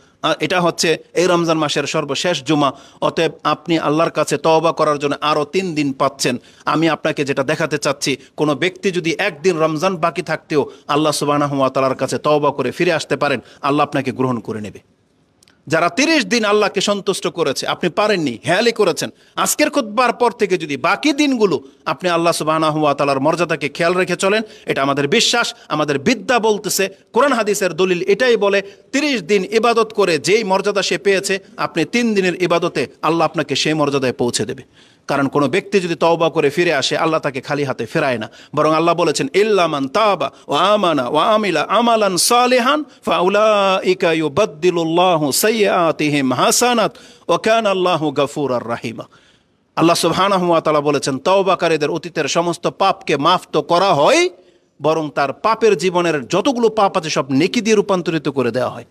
এটা হচ্ছে এই রমজান মাসের সর্বশেষ জুমা অতএব আপনি আল্লাহর কাছে তওবা করার জন্য আরও তিন দিন পাচ্ছেন আমি আপনাকে যেটা দেখাতে চাচ্ছি কোনো ব্যক্তি যদি একদিন রমজান বাকি থাকতেও আল্লাহ সুবাহ তালার কাছে তওবা করে ফিরে আসতে পারেন আল্লাহ আপনাকে গ্রহণ করে নেবে যারা তিরিশ দিন আল্লাহকে সন্তুষ্ট করেছে আপনি পারেননি হেয়ালি করেছেন আজকের খুদ্বার পর থেকে যদি বাকি দিনগুলো আপনি আল্লাহ সুবাহ তালার মর্যাদাকে খেয়াল রেখে চলেন এটা আমাদের বিশ্বাস আমাদের বিদ্যা বলতেছে কোরআন হাদিসের দলিল এটাই বলে তিরিশ দিন ইবাদত করে যেই মর্যাদা সে পেয়েছে আপনি তিন দিনের ইবাদতে আল্লাহ আপনাকে সেই মর্যাদায় পৌঁছে দেবে কারণ কোনো ব্যক্তি যদি তওবা করে ফিরে আসে আল্লাহ তাকে খালি হাতে ফেরায় না বরং আল্লাহ বলেছেন ইল্লামান তাবা ও আমানা ও আমিলা আমালান সালেহান ফাউলা ইকায়ু বদ্দিল্লাহ সৈয়াতিহিম হাসানাত ও কান আল্লাহ গফুর আর রাহিমা আল্লাহ সুবহানাহাতালা বলেছেন তওবাকারীদের অতীতের সমস্ত পাপকে মাফ তো করা হয় বরং তার পাপের জীবনের যতগুলো পাপ আছে সব নেকি দিয়ে রূপান্তরিত করে দেওয়া হয়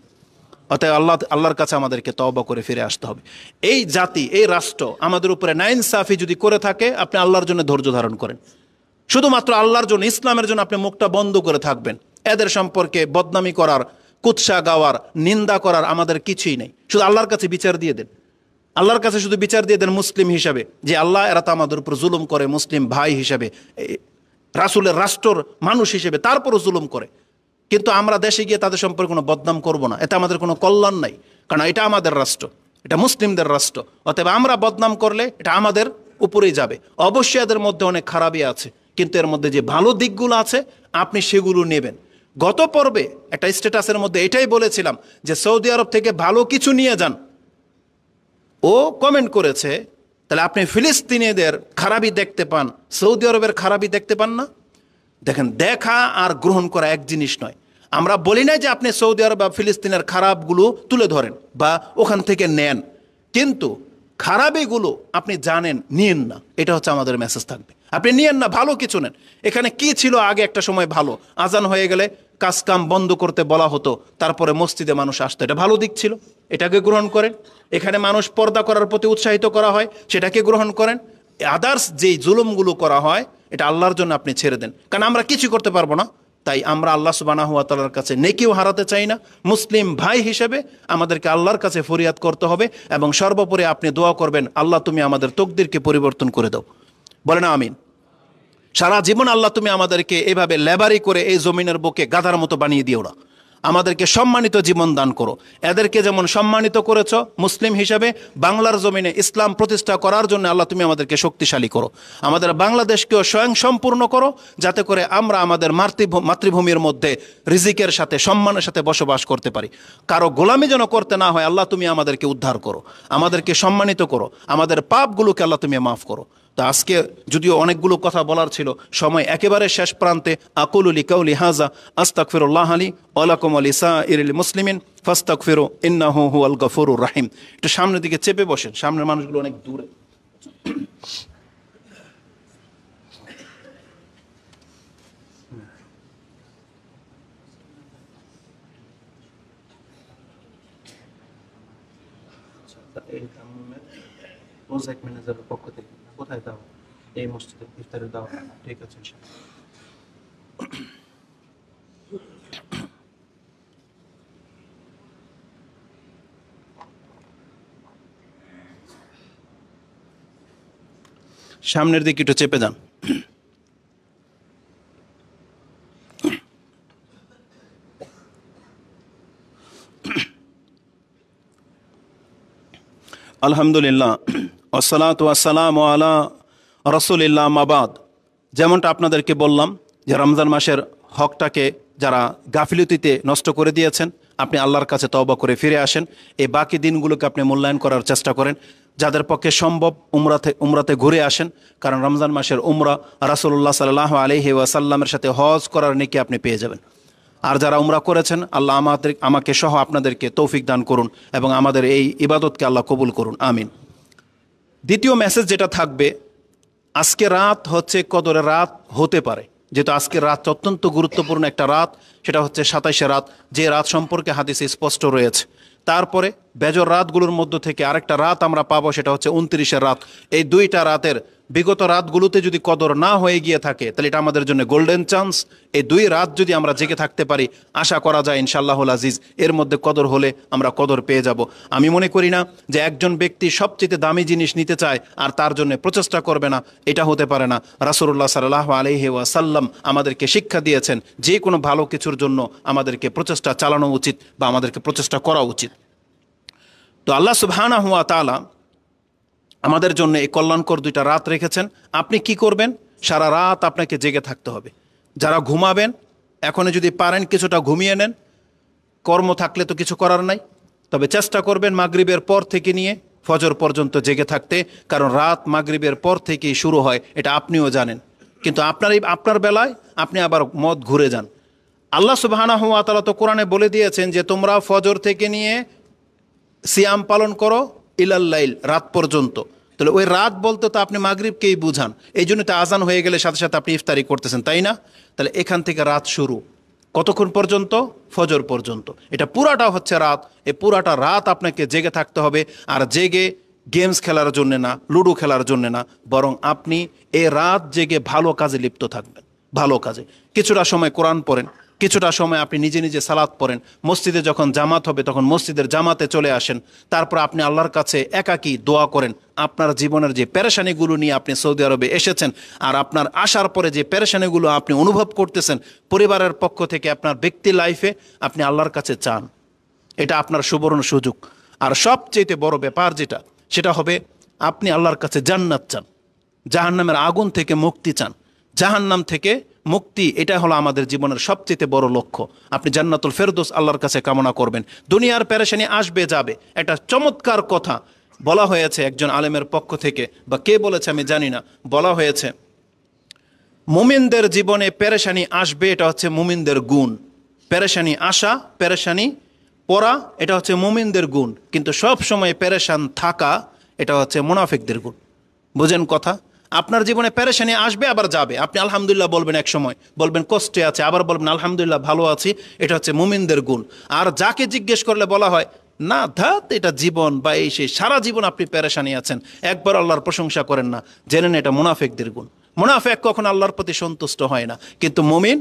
অতএব আল্লাহ আল্লাহর কাছে আমাদেরকে তবা করে ফিরে আসতে হবে এই জাতি এই রাষ্ট্র আমাদের উপরে নাইন সাফি যদি করে থাকে আপনি আল্লাহর জন্য ধৈর্য ধারণ করেন শুধুমাত্র আল্লাহর জন্য ইসলামের জন্য আপনি মুখটা বন্ধ করে থাকবেন এদের সম্পর্কে বদনামি করার কুৎসা গাওয়ার নিন্দা করার আমাদের কিছুই নেই শুধু আল্লাহর কাছে বিচার দিয়ে দেন আল্লাহর কাছে শুধু বিচার দিয়ে দেন মুসলিম হিসাবে যে আল্লাহ এরা তো আমাদের উপর জুলুম করে মুসলিম ভাই হিসাবে রাসুলের রাষ্ট্রর মানুষ হিসেবে তারপরও জুলুম করে কিন্তু আমরা দেশে গিয়ে তাদের সম্পর্কে কোনো বদনাম করব না এতে আমাদের কোনো কল্যাণ নাই কারণ এটা আমাদের রাষ্ট্র এটা মুসলিমদের রাষ্ট্র অতএব আমরা বদনাম করলে এটা আমাদের উপরেই যাবে অবশ্যই এদের মধ্যে অনেক খারাপই আছে কিন্তু এর মধ্যে যে ভালো দিকগুলো আছে আপনি সেগুলো নেবেন গত পর্বে একটা স্ট্যাটাসের মধ্যে এটাই বলেছিলাম যে সৌদি আরব থেকে ভালো কিছু নিয়ে যান ও কমেন্ট করেছে তাহলে আপনি ফিলিস্তিনিদের খারাপই দেখতে পান সৌদি আরবের খারাপই দেখতে পান না দেখেন দেখা আর গ্রহণ করা এক জিনিস নয় আমরা বলি না যে আপনি সৌদি আরব বা ফিলিস্তিনের খারাপগুলো তুলে ধরেন বা ওখান থেকে নেন কিন্তু খারাপেগুলো আপনি জানেন নিয়েন না এটা হচ্ছে আমাদের মেসেজ থাকবে আপনি নিয়েন না ভালো কিছু নেন এখানে কি ছিল আগে একটা সময় ভালো আজান হয়ে গেলে কাজকাম বন্ধ করতে বলা হতো তারপরে মসজিদে মানুষ আসতো এটা ভালো দিক ছিল এটাকে গ্রহণ করেন এখানে মানুষ পর্দা করার প্রতি উৎসাহিত করা হয় সেটাকে গ্রহণ করেন আদার্স যেই জুলুমগুলো করা হয় এটা আল্লাহর জন্য আপনি ছেড়ে দেন কারণ আমরা কিছু করতে পারবো না তাই আমরা আল্লাহ সুবানা হুয়া তালার কাছে নেকিও হারাতে চাই না মুসলিম ভাই হিসেবে আমাদেরকে আল্লাহর কাছে ফরিয়াদ করতে হবে এবং সর্বোপরি আপনি দোয়া করবেন আল্লাহ তুমি আমাদের তকদিরকে পরিবর্তন করে দাও বলে না আমিন সারা জীবন আল্লাহ তুমি আমাদেরকে এভাবে লেবারি করে এই জমিনের বুকে গাধার মতো বানিয়ে দিও না আমাদেরকে সম্মানিত জীবন দান করো এদেরকে যেমন সম্মানিত করেছ মুসলিম হিসাবে বাংলার জমিনে ইসলাম প্রতিষ্ঠা করার জন্য আল্লাহ তুমি আমাদেরকে শক্তিশালী করো আমাদের বাংলাদেশকেও স্বয়ং সম্পূর্ণ করো যাতে করে আমরা আমাদের মাতৃভূমির মধ্যে রিজিকের সাথে সম্মানের সাথে বসবাস করতে পারি কারো গোলামি যেন করতে না হয় আল্লাহ তুমি আমাদেরকে উদ্ধার করো আমাদেরকে সম্মানিত করো আমাদের পাপগুলোকে আল্লাহ তুমি মাফ করো তা আজকে যদিও অনেকগুলো কথা বলার ছিল সময় একেবারে শেষ প্রান্তে উলি কাউলি হাজা আস্তাক ফিরুল্লাহ আলী ওলাকুম আলী সা ইরুল মুসলিমিন ফাস্তাক ফিরো ইন্না হু হু আল গফরুর রাহিম একটু সামনের দিকে চেপে বসেন সামনের মানুষগুলো অনেক দূরে আচ্ছা, পক্ষ থেকে কোথায় দাও এই মসজিদে ইফতারে দাও ঠিক আছে সামনের দিকে একটু চেপে যান আলহামদুলিল্লাহ আসসালাম আলা রসুলিল্লা মাবাদ যেমনটা আপনাদেরকে বললাম যে রমজান মাসের হকটাকে যারা গাফিলতিতে নষ্ট করে দিয়েছেন আপনি আল্লাহর কাছে তবা করে ফিরে আসেন এই বাকি দিনগুলোকে আপনি মূল্যায়ন করার চেষ্টা করেন যাদের পক্ষে সম্ভব উমরাতে উমরাতে ঘুরে আসেন কারণ রমজান মাসের উমরা রাসুল্লাহ সাল্লাহ আলহি ওয়াসাল্লামের সাথে হজ করার নেকি আপনি পেয়ে যাবেন আর যারা উমরা করেছেন আল্লাহ আমাদের আমাকে সহ আপনাদেরকে তৌফিক দান করুন এবং আমাদের এই ইবাদতকে আল্লাহ কবুল করুন আমিন দ্বিতীয় মেসেজ যেটা থাকবে আজকে রাত হচ্ছে কদরে রাত হতে পারে যেহেতু আজকে রাত অত্যন্ত গুরুত্বপূর্ণ একটা রাত সেটা হচ্ছে সাতাইশে রাত যে রাত সম্পর্কে হাদিসে স্পষ্ট রয়েছে তারপরে বেজর রাতগুলোর মধ্য থেকে আরেকটা রাত আমরা পাবো সেটা হচ্ছে উনত্রিশের রাত এই দুইটা রাতের বিগত রাতগুলোতে যদি কদর না হয়ে গিয়ে থাকে তাহলে এটা আমাদের জন্য গোল্ডেন চান্স এই দুই রাত যদি আমরা জেগে থাকতে পারি আশা করা যায় ইনশাল্লাহুল আজিজ এর মধ্যে কদর হলে আমরা কদর পেয়ে যাব আমি মনে করি না যে একজন ব্যক্তি সবচেয়ে দামি জিনিস নিতে চায় আর তার জন্য প্রচেষ্টা করবে না এটা হতে পারে না রাসুল্লাহ সাল্লাহ আলহি ওয়াসাল্লাম আমাদেরকে শিক্ষা দিয়েছেন যে কোনো ভালো কিছুর জন্য আমাদেরকে প্রচেষ্টা চালানো উচিত বা আমাদেরকে প্রচেষ্টা করা উচিত তো আল্লাহ সুবহানা হুয়া তালা আমাদের জন্য এই কল্যাণকর দুইটা রাত রেখেছেন আপনি কি করবেন সারা রাত আপনাকে জেগে থাকতে হবে যারা ঘুমাবেন এখনই যদি পারেন কিছুটা ঘুমিয়ে নেন কর্ম থাকলে তো কিছু করার নাই তবে চেষ্টা করবেন মাগরীবের পর থেকে নিয়ে ফজর পর্যন্ত জেগে থাকতে কারণ রাত মাগরীবের পর থেকেই শুরু হয় এটা আপনিও জানেন কিন্তু আপনার এই আপনার বেলায় আপনি আবার মত ঘুরে যান আল্লাহ সুবাহানা হাত তো কোরআনে বলে দিয়েছেন যে তোমরা ফজর থেকে নিয়ে সিয়াম পালন করো ইলাল্লাইল রাত পর্যন্ত তাহলে ওই রাত বলতে তো আপনি মাগরীবকেই বুঝান এই জন্য তো আজান হয়ে গেলে সাথে সাথে আপনি ইফতারি করতেছেন তাই না তাহলে এখান থেকে রাত শুরু কতক্ষণ পর্যন্ত ফজর পর্যন্ত এটা পুরাটা হচ্ছে রাত এই পুরাটা রাত আপনাকে জেগে থাকতে হবে আর জেগে গেমস খেলার জন্যে না লুডো খেলার জন্যে না বরং আপনি এ রাত জেগে ভালো কাজে লিপ্ত থাকবেন ভালো কাজে কিছুটা সময় কোরআন পড়েন কিছুটা সময় আপনি নিজে নিজে সালাত পড়েন মসজিদে যখন জামাত হবে তখন মসজিদের জামাতে চলে আসেন তারপর আপনি আল্লাহর কাছে একাকি দোয়া করেন আপনার জীবনের যে প্যারেশানিগুলো নিয়ে আপনি সৌদি আরবে এসেছেন আর আপনার আসার পরে যে প্যারেশানিগুলো আপনি অনুভব করতেছেন পরিবারের পক্ষ থেকে আপনার ব্যক্তি লাইফে আপনি আল্লাহর কাছে চান এটা আপনার সুবর্ণ সুযোগ আর সবচেয়ে বড় ব্যাপার যেটা সেটা হবে আপনি আল্লাহর কাছে জান্নাত চান জাহান্নামের আগুন থেকে মুক্তি চান জাহান্নাম থেকে মুক্তি এটা হলো আমাদের জীবনের সবচেয়ে বড় লক্ষ্য আপনি জান্নাতুল ফেরদোস আল্লাহর কাছে কামনা করবেন দুনিয়ার প্যারেশানি আসবে যাবে এটা চমৎকার কথা বলা হয়েছে একজন আলেমের পক্ষ থেকে বা কে বলেছে আমি জানি না বলা হয়েছে মুমিনদের জীবনে প্যারেশানি আসবে এটা হচ্ছে মুমিনদের গুণ প্যারেশানি আসা প্যারেশানি পড়া এটা হচ্ছে মুমিনদের গুণ কিন্তু সব সময় প্যারেশান থাকা এটা হচ্ছে মুনাফিকদের গুণ বুঝেন কথা আপনার জীবনে প্যারেশানি আসবে আবার যাবে আপনি আলহামদুলিল্লাহ বলবেন এক সময় বলবেন কষ্টে আছে আবার বলবেন আলহামদুলিল্লাহ ভালো আছি এটা হচ্ছে মুমিনদের গুণ আর যাকে জিজ্ঞেস করলে বলা হয় না ধাত এটা জীবন বা এই সেই সারা জীবন আপনি প্যারেশানি আছেন একবার আল্লাহর প্রশংসা করেন না জেনেন এটা মুনাফেকদের গুণ মুনাফেক কখন আল্লাহর প্রতি সন্তুষ্ট হয় না কিন্তু মুমিন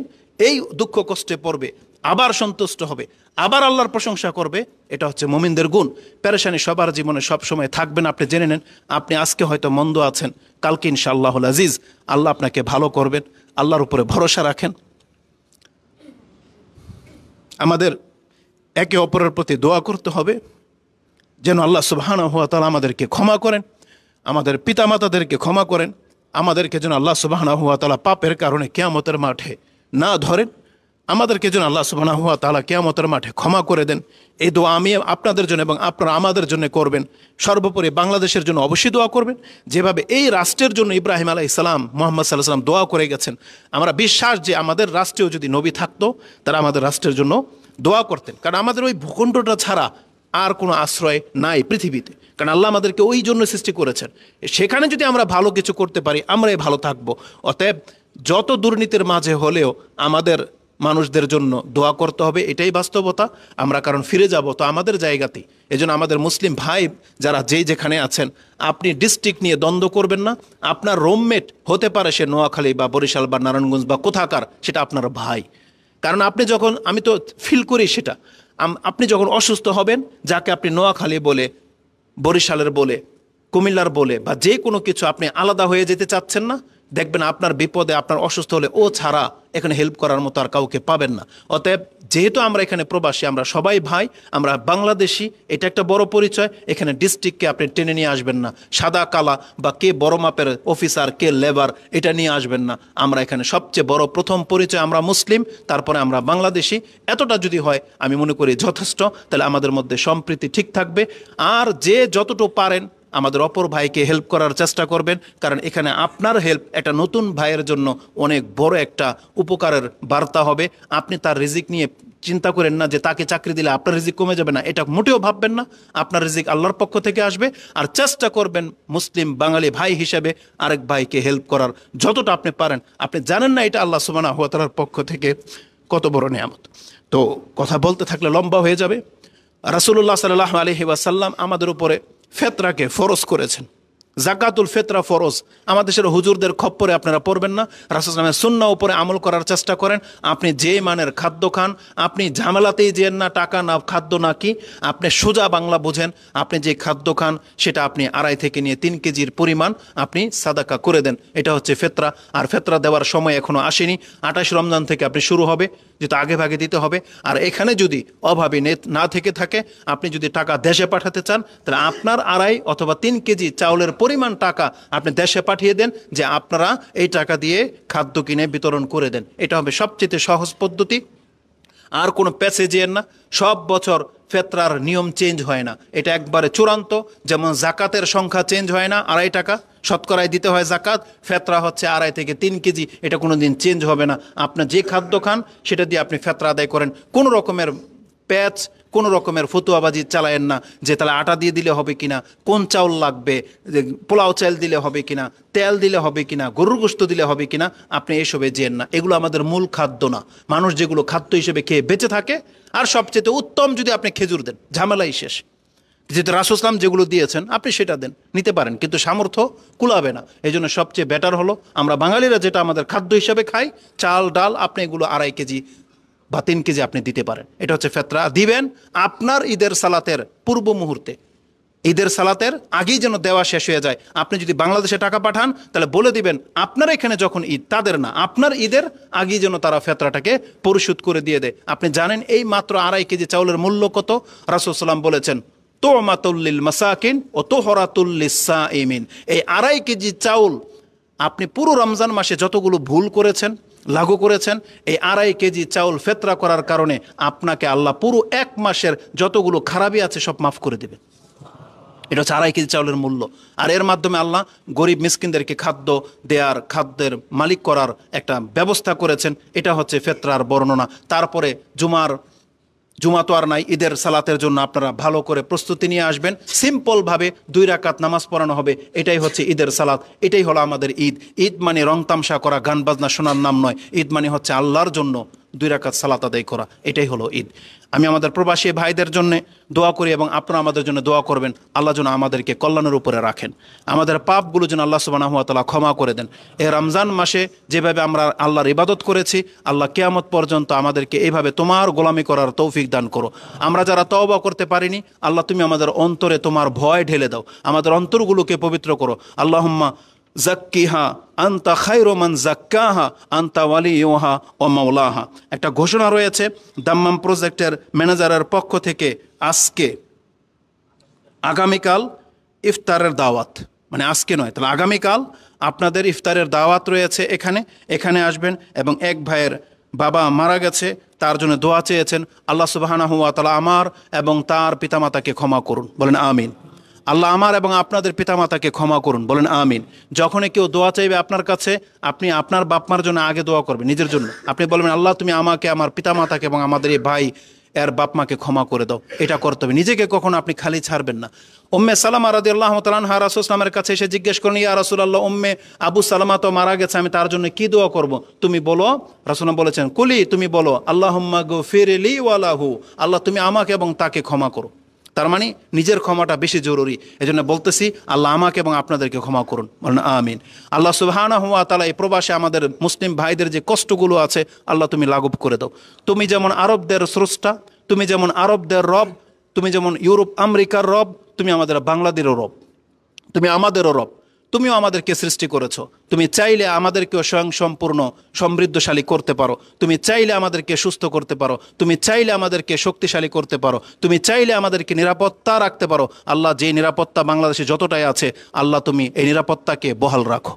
এই দুঃখ কষ্টে পড়বে আবার সন্তুষ্ট হবে আবার আল্লাহর প্রশংসা করবে এটা হচ্ছে মোমিনদের গুণ পেরেশানি সবার জীবনে সবসময় থাকবেন আপনি জেনে নেন আপনি আজকে হয়তো মন্দ আছেন কালকে ইনশাআল্লাহ আজিজ আল্লাহ আপনাকে ভালো করবেন আল্লাহর উপরে ভরসা রাখেন আমাদের একে অপরের প্রতি দোয়া করতে হবে যেন আল্লাহ সুবহান হাত আমাদেরকে ক্ষমা করেন আমাদের পিতামাতাদেরকে ক্ষমা করেন আমাদেরকে যেন আল্লাহ সুবাহানা হাত পাপের কারণে কেয়ামতের মাঠে না ধরেন আমাদেরকে যেন আল্লাহ সুবাহ হুয়া তালা কেয়ামতের মাঠে ক্ষমা করে দেন এই দোয়া আমি আপনাদের জন্য এবং আপনারা আমাদের জন্য করবেন সর্বোপরি বাংলাদেশের জন্য অবশ্যই দোয়া করবেন যেভাবে এই রাষ্ট্রের জন্য ইব্রাহিম আলাহ ইসলাম মোহাম্মদ সাল্লাহ সাল্লাম দোয়া করে গেছেন আমরা বিশ্বাস যে আমাদের রাষ্ট্রেও যদি নবী থাকতো তারা আমাদের রাষ্ট্রের জন্য দোয়া করতেন কারণ আমাদের ওই ভূখণ্ডটা ছাড়া আর কোনো আশ্রয় নাই পৃথিবীতে কারণ আল্লাহ আমাদেরকে ওই জন্য সৃষ্টি করেছেন সেখানে যদি আমরা ভালো কিছু করতে পারি আমরাই ভালো থাকবো অতএব যত দুর্নীতির মাঝে হলেও আমাদের মানুষদের জন্য দোয়া করতে হবে এটাই বাস্তবতা আমরা কারণ ফিরে যাব তো আমাদের জায়গাতেই এই আমাদের মুসলিম ভাই যারা যেই যেখানে আছেন আপনি ডিস্ট্রিক্ট নিয়ে দ্বন্দ্ব করবেন না আপনার রোমমেট হতে পারে সে নোয়াখালী বা বরিশাল বা নারায়ণগঞ্জ বা কোথাকার সেটা আপনার ভাই কারণ আপনি যখন আমি তো ফিল করি সেটা আপনি যখন অসুস্থ হবেন যাকে আপনি নোয়াখালী বলে বরিশালের বলে কুমিল্লার বলে বা যে কোনো কিছু আপনি আলাদা হয়ে যেতে চাচ্ছেন না দেখবেন আপনার বিপদে আপনার অসুস্থ হলে ও ছাড়া এখানে হেল্প করার মতো আর কাউকে পাবেন না অতএব যেহেতু আমরা এখানে প্রবাসী আমরা সবাই ভাই আমরা বাংলাদেশি এটা একটা বড় পরিচয় এখানে ডিস্ট্রিক্টকে আপনি টেনে নিয়ে আসবেন না সাদা কালা বা কে বড় মাপের অফিসার কে লেবার এটা নিয়ে আসবেন না আমরা এখানে সবচেয়ে বড় প্রথম পরিচয় আমরা মুসলিম তারপরে আমরা বাংলাদেশি এতটা যদি হয় আমি মনে করি যথেষ্ট তাহলে আমাদের মধ্যে সম্প্রীতি ঠিক থাকবে আর যে যতটুকু পারেন আমাদের অপর ভাইকে হেল্প করার চেষ্টা করবেন কারণ এখানে আপনার হেল্প একটা নতুন ভাইয়ের জন্য অনেক বড় একটা উপকারের বার্তা হবে আপনি তার রিজিক নিয়ে চিন্তা করেন না যে তাকে চাকরি দিলে আপনার রিজিক কমে যাবে না এটা মোটেও ভাববেন না আপনার রিজিক আল্লাহর পক্ষ থেকে আসবে আর চেষ্টা করবেন মুসলিম বাঙালি ভাই হিসেবে আরেক ভাইকে হেল্প করার যতটা আপনি পারেন আপনি জানেন না এটা আল্লাহ সুমানা হুয়াতার পক্ষ থেকে কত বড় নিয়ামত তো কথা বলতে থাকলে লম্বা হয়ে যাবে রাসুল্লাহ সাল্লাহ আলহি ওয়াসাল্লাম আমাদের উপরে ফেতরাকে ফরজ করেছেন জাকাতুল ফেতরা ফরজ আমাদের দেশের হুজুরদের খপ্পরে আপনারা পড়বেন না রাসুসলামের সুন্ন উপরে আমল করার চেষ্টা করেন আপনি যে মানের খাদ্য খান আপনি ঝামেলাতেই যেন না টাকা না খাদ্য না কি আপনি সোজা বাংলা বোঝেন আপনি যে খাদ্য খান সেটা আপনি আড়াই থেকে নিয়ে তিন কেজির পরিমাণ আপনি সাদাকা করে দেন এটা হচ্ছে ফেতরা আর ফেতরা দেওয়ার সময় এখনও আসেনি আঠাশ রমজান থেকে আপনি শুরু হবে যেটা আগে ভাগে দিতে হবে আর এখানে যদি অভাবী না থেকে থাকে আপনি যদি টাকা দেশে পাঠাতে চান তাহলে আপনার আড়াই অথবা তিন কেজি চাউলের পরিমাণ টাকা আপনি দেশে পাঠিয়ে দেন যে আপনারা এই টাকা দিয়ে খাদ্য কিনে বিতরণ করে দেন এটা হবে সবচেয়ে সহজ পদ্ধতি আর কোনো প্যাচে না সব বছর ফেতরার নিয়ম চেঞ্জ হয় না এটা একবারে চূড়ান্ত যেমন জাকাতের সংখ্যা চেঞ্জ হয় না আড়াই টাকা শতকরায় দিতে হয় জাকাত ফেতরা হচ্ছে আড়াই থেকে তিন কেজি এটা কোনো দিন চেঞ্জ হবে না আপনার যে খাদ্য খান সেটা দিয়ে আপনি ফেতরা আদায় করেন কোনো রকমের প্যাচ কোনো রকমের ফতুয়াবাজি চালায়েন না যে তাহলে আটা দিয়ে দিলে হবে কিনা কোন চাউল লাগবে পোলাও চাল দিলে হবে কিনা তেল দিলে হবে কিনা গরুর গোস্ত দিলে হবে কিনা আপনি এসবে জেন না এগুলো আমাদের মূল খাদ্য না মানুষ যেগুলো খাদ্য হিসেবে খেয়ে বেঁচে থাকে আর সবচেয়ে উত্তম যদি আপনি খেজুর দেন ঝামেলাই শেষ যেহেতু রাসুসলাম যেগুলো দিয়েছেন আপনি সেটা দেন নিতে পারেন কিন্তু সামর্থ্য কুলাবে না এই জন্য সবচেয়ে বেটার হলো আমরা বাঙালিরা যেটা আমাদের খাদ্য হিসাবে খাই চাল ডাল আপনি এগুলো আড়াই কেজি বা তিন কেজি আপনি দিতে পারেন এটা হচ্ছে ফেতরা দিবেন আপনার ঈদের সালাতের পূর্ব মুহূর্তে ঈদের সালাতের আগেই যেন দেওয়া শেষ হয়ে যায় আপনি যদি বাংলাদেশে টাকা পাঠান তাহলে বলে দিবেন আপনার এখানে যখন ঈদ তাদের না আপনার ঈদের আগেই যেন তারা ফেতরাটাকে পরিশোধ করে দিয়ে দেয় আপনি জানেন এই মাত্র আড়াই কেজি চাউলের মূল্য কত রাসুলসাল্লাম বলেছেন তো মাতুল্লিল মাসাকিন ও তো হরাতুল্লিসা ইমিন এই আড়াই কেজি চাউল আপনি পুরো রমজান মাসে যতগুলো ভুল করেছেন লাগু করেছেন এই আড়াই কেজি চাউল ফেতরা করার কারণে আপনাকে আল্লাহ পুরো এক মাসের যতগুলো খারাপই আছে সব মাফ করে দেবে এটা হচ্ছে আড়াই কেজি চাউলের মূল্য আর এর মাধ্যমে আল্লাহ গরিব মিসকিনদেরকে খাদ্য দেয়ার খাদ্যের মালিক করার একটা ব্যবস্থা করেছেন এটা হচ্ছে ফেতরার বর্ণনা তারপরে জুমার জুমা তো আর নাই ঈদের সালাতের জন্য আপনারা ভালো করে প্রস্তুতি নিয়ে আসবেন সিম্পলভাবে দুই রাকাত নামাজ পড়ানো হবে এটাই হচ্ছে ঈদের সালাত এটাই হলো আমাদের ঈদ ঈদ মানে রং তামসা করা গান বাজনা শোনার নাম নয় ঈদ মানে হচ্ছে আল্লাহর জন্য দুই রাকাত সালাত আদায় করা এটাই হলো ঈদ আমি আমাদের প্রবাসী ভাইদের জন্য দোয়া করি এবং আপনারা আমাদের জন্য দোয়া করবেন আল্লাহ যেন আমাদেরকে কল্যাণের উপরে রাখেন আমাদের পাপগুলো যেন আল্লাহ সুবানাহাতালা ক্ষমা করে দেন এ রমজান মাসে যেভাবে আমরা আল্লাহর ইবাদত করেছি আল্লাহ কেয়ামত পর্যন্ত আমাদেরকে এইভাবে তোমার গোলামি করার তৌফিক দান করো আমরা যারা তওবা করতে পারিনি আল্লাহ তুমি আমাদের অন্তরে তোমার ভয় ঢেলে দাও আমাদের অন্তরগুলোকে পবিত্র করো আল্লাহম্মা জাক্কিহা আন্তা খাইরোমান জাক্কাহা আন্তা ওয়ালিহা ও মাওলাহা একটা ঘোষণা রয়েছে দাম্মাম প্রজেক্টের ম্যানেজারের পক্ষ থেকে আজকে আগামীকাল ইফতারের দাওয়াত মানে আজকে নয় তাহলে আগামীকাল আপনাদের ইফতারের দাওয়াত রয়েছে এখানে এখানে আসবেন এবং এক ভাইয়ের বাবা মারা গেছে তার জন্য দোয়া চেয়েছেন আল্লাহ সুবাহানা হুয়া তালা আমার এবং তার পিতামাতাকে ক্ষমা করুন বলেন আমিন আল্লাহ আমার এবং আপনাদের পিতামাতাকে ক্ষমা করুন বলেন আমিন যখনই কেউ দোয়া চাইবে আপনার কাছে আপনি আপনার বাপমার জন্য আগে দোয়া করবেন নিজের জন্য আপনি বলবেন আল্লাহ তুমি আমাকে আমার পিতামাতাকে এবং আমাদের এই ভাই এর বাপমাকে ক্ষমা করে দাও এটা করতে হবে নিজেকে কখনো আপনি খালি ছাড়বেন না উম্মে সালামা রাদি আল্লাহ তালানহা রাসুসলামের কাছে এসে জিজ্ঞেস করেন ইয়া আল্লাহ উম্মে আবু সালামা তো মারা গেছে আমি তার জন্য কি দোয়া করব তুমি বলো রাসুলাম বলেছেন কুলি তুমি বলো আল্লাহ ফিরেলি ওয়ালাহু আল্লাহ তুমি আমাকে এবং তাকে ক্ষমা করো তার মানে নিজের ক্ষমাটা বেশি জরুরি এজন্য বলতেছি আল্লাহ আমাকে এবং আপনাদেরকে ক্ষমা করুন বলেন আমিন আল্লাহ সুবাহানা হুয়া তালা এই প্রবাসে আমাদের মুসলিম ভাইদের যে কষ্টগুলো আছে আল্লাহ তুমি লাঘব করে দাও তুমি যেমন আরবদের স্রষ্টা তুমি যেমন আরবদের রব তুমি যেমন ইউরোপ আমেরিকার রব তুমি আমাদের বাংলাদেশেরও রব তুমি আমাদেরও রব তুমিও আমাদেরকে সৃষ্টি করেছো তুমি চাইলে আমাদেরকেও স্বয়ংসম্পূর্ণ সমৃদ্ধশালী করতে পারো তুমি চাইলে আমাদেরকে সুস্থ করতে পারো তুমি চাইলে আমাদেরকে শক্তিশালী করতে পারো তুমি চাইলে আমাদেরকে নিরাপত্তা রাখতে পারো আল্লাহ যে নিরাপত্তা বাংলাদেশে যতটাই আছে আল্লাহ তুমি এই নিরাপত্তাকে বহাল রাখো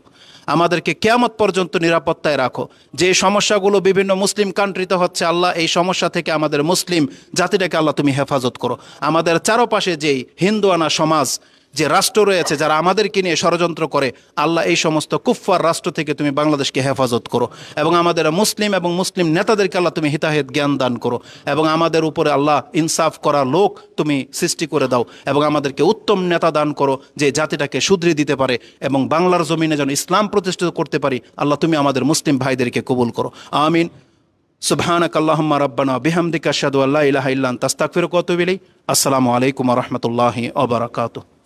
আমাদেরকে কেয়ামত পর্যন্ত নিরাপত্তায় রাখো যে সমস্যাগুলো বিভিন্ন মুসলিম কান্ট্রিতে হচ্ছে আল্লাহ এই সমস্যা থেকে আমাদের মুসলিম জাতিটাকে আল্লাহ তুমি হেফাজত করো আমাদের চারপাশে যেই হিন্দুয়ানা সমাজ যে রাষ্ট্র রয়েছে যারা আমাদেরকে নিয়ে ষড়যন্ত্র করে আল্লাহ এই সমস্ত কুফ্ফার রাষ্ট্র থেকে তুমি বাংলাদেশকে হেফাজত করো এবং আমাদের মুসলিম এবং মুসলিম নেতাদেরকে আল্লাহ তুমি হিতাহিত জ্ঞান দান করো এবং আমাদের উপরে আল্লাহ ইনসাফ করা লোক তুমি সৃষ্টি করে দাও এবং আমাদেরকে উত্তম নেতা দান করো যে জাতিটাকে সুদৃঢ় দিতে পারে এবং বাংলার জমিনে যেন ইসলাম প্রতিষ্ঠিত করতে পারি আল্লাহ তুমি আমাদের মুসলিম ভাইদেরকে কবুল করো আমিন সুবহানাক আল্লাহুম্মা রব্বানা বিহামদিকা সাদু আল্লাহ ইলাহা ইল্লা আনতা আস্তাগফিরুকা ওয়া আতুবু ইলাইক আসসালামু আলাইকুম ওয়া রাহমাতুল্লাহি ওয়া বারাকাতুহু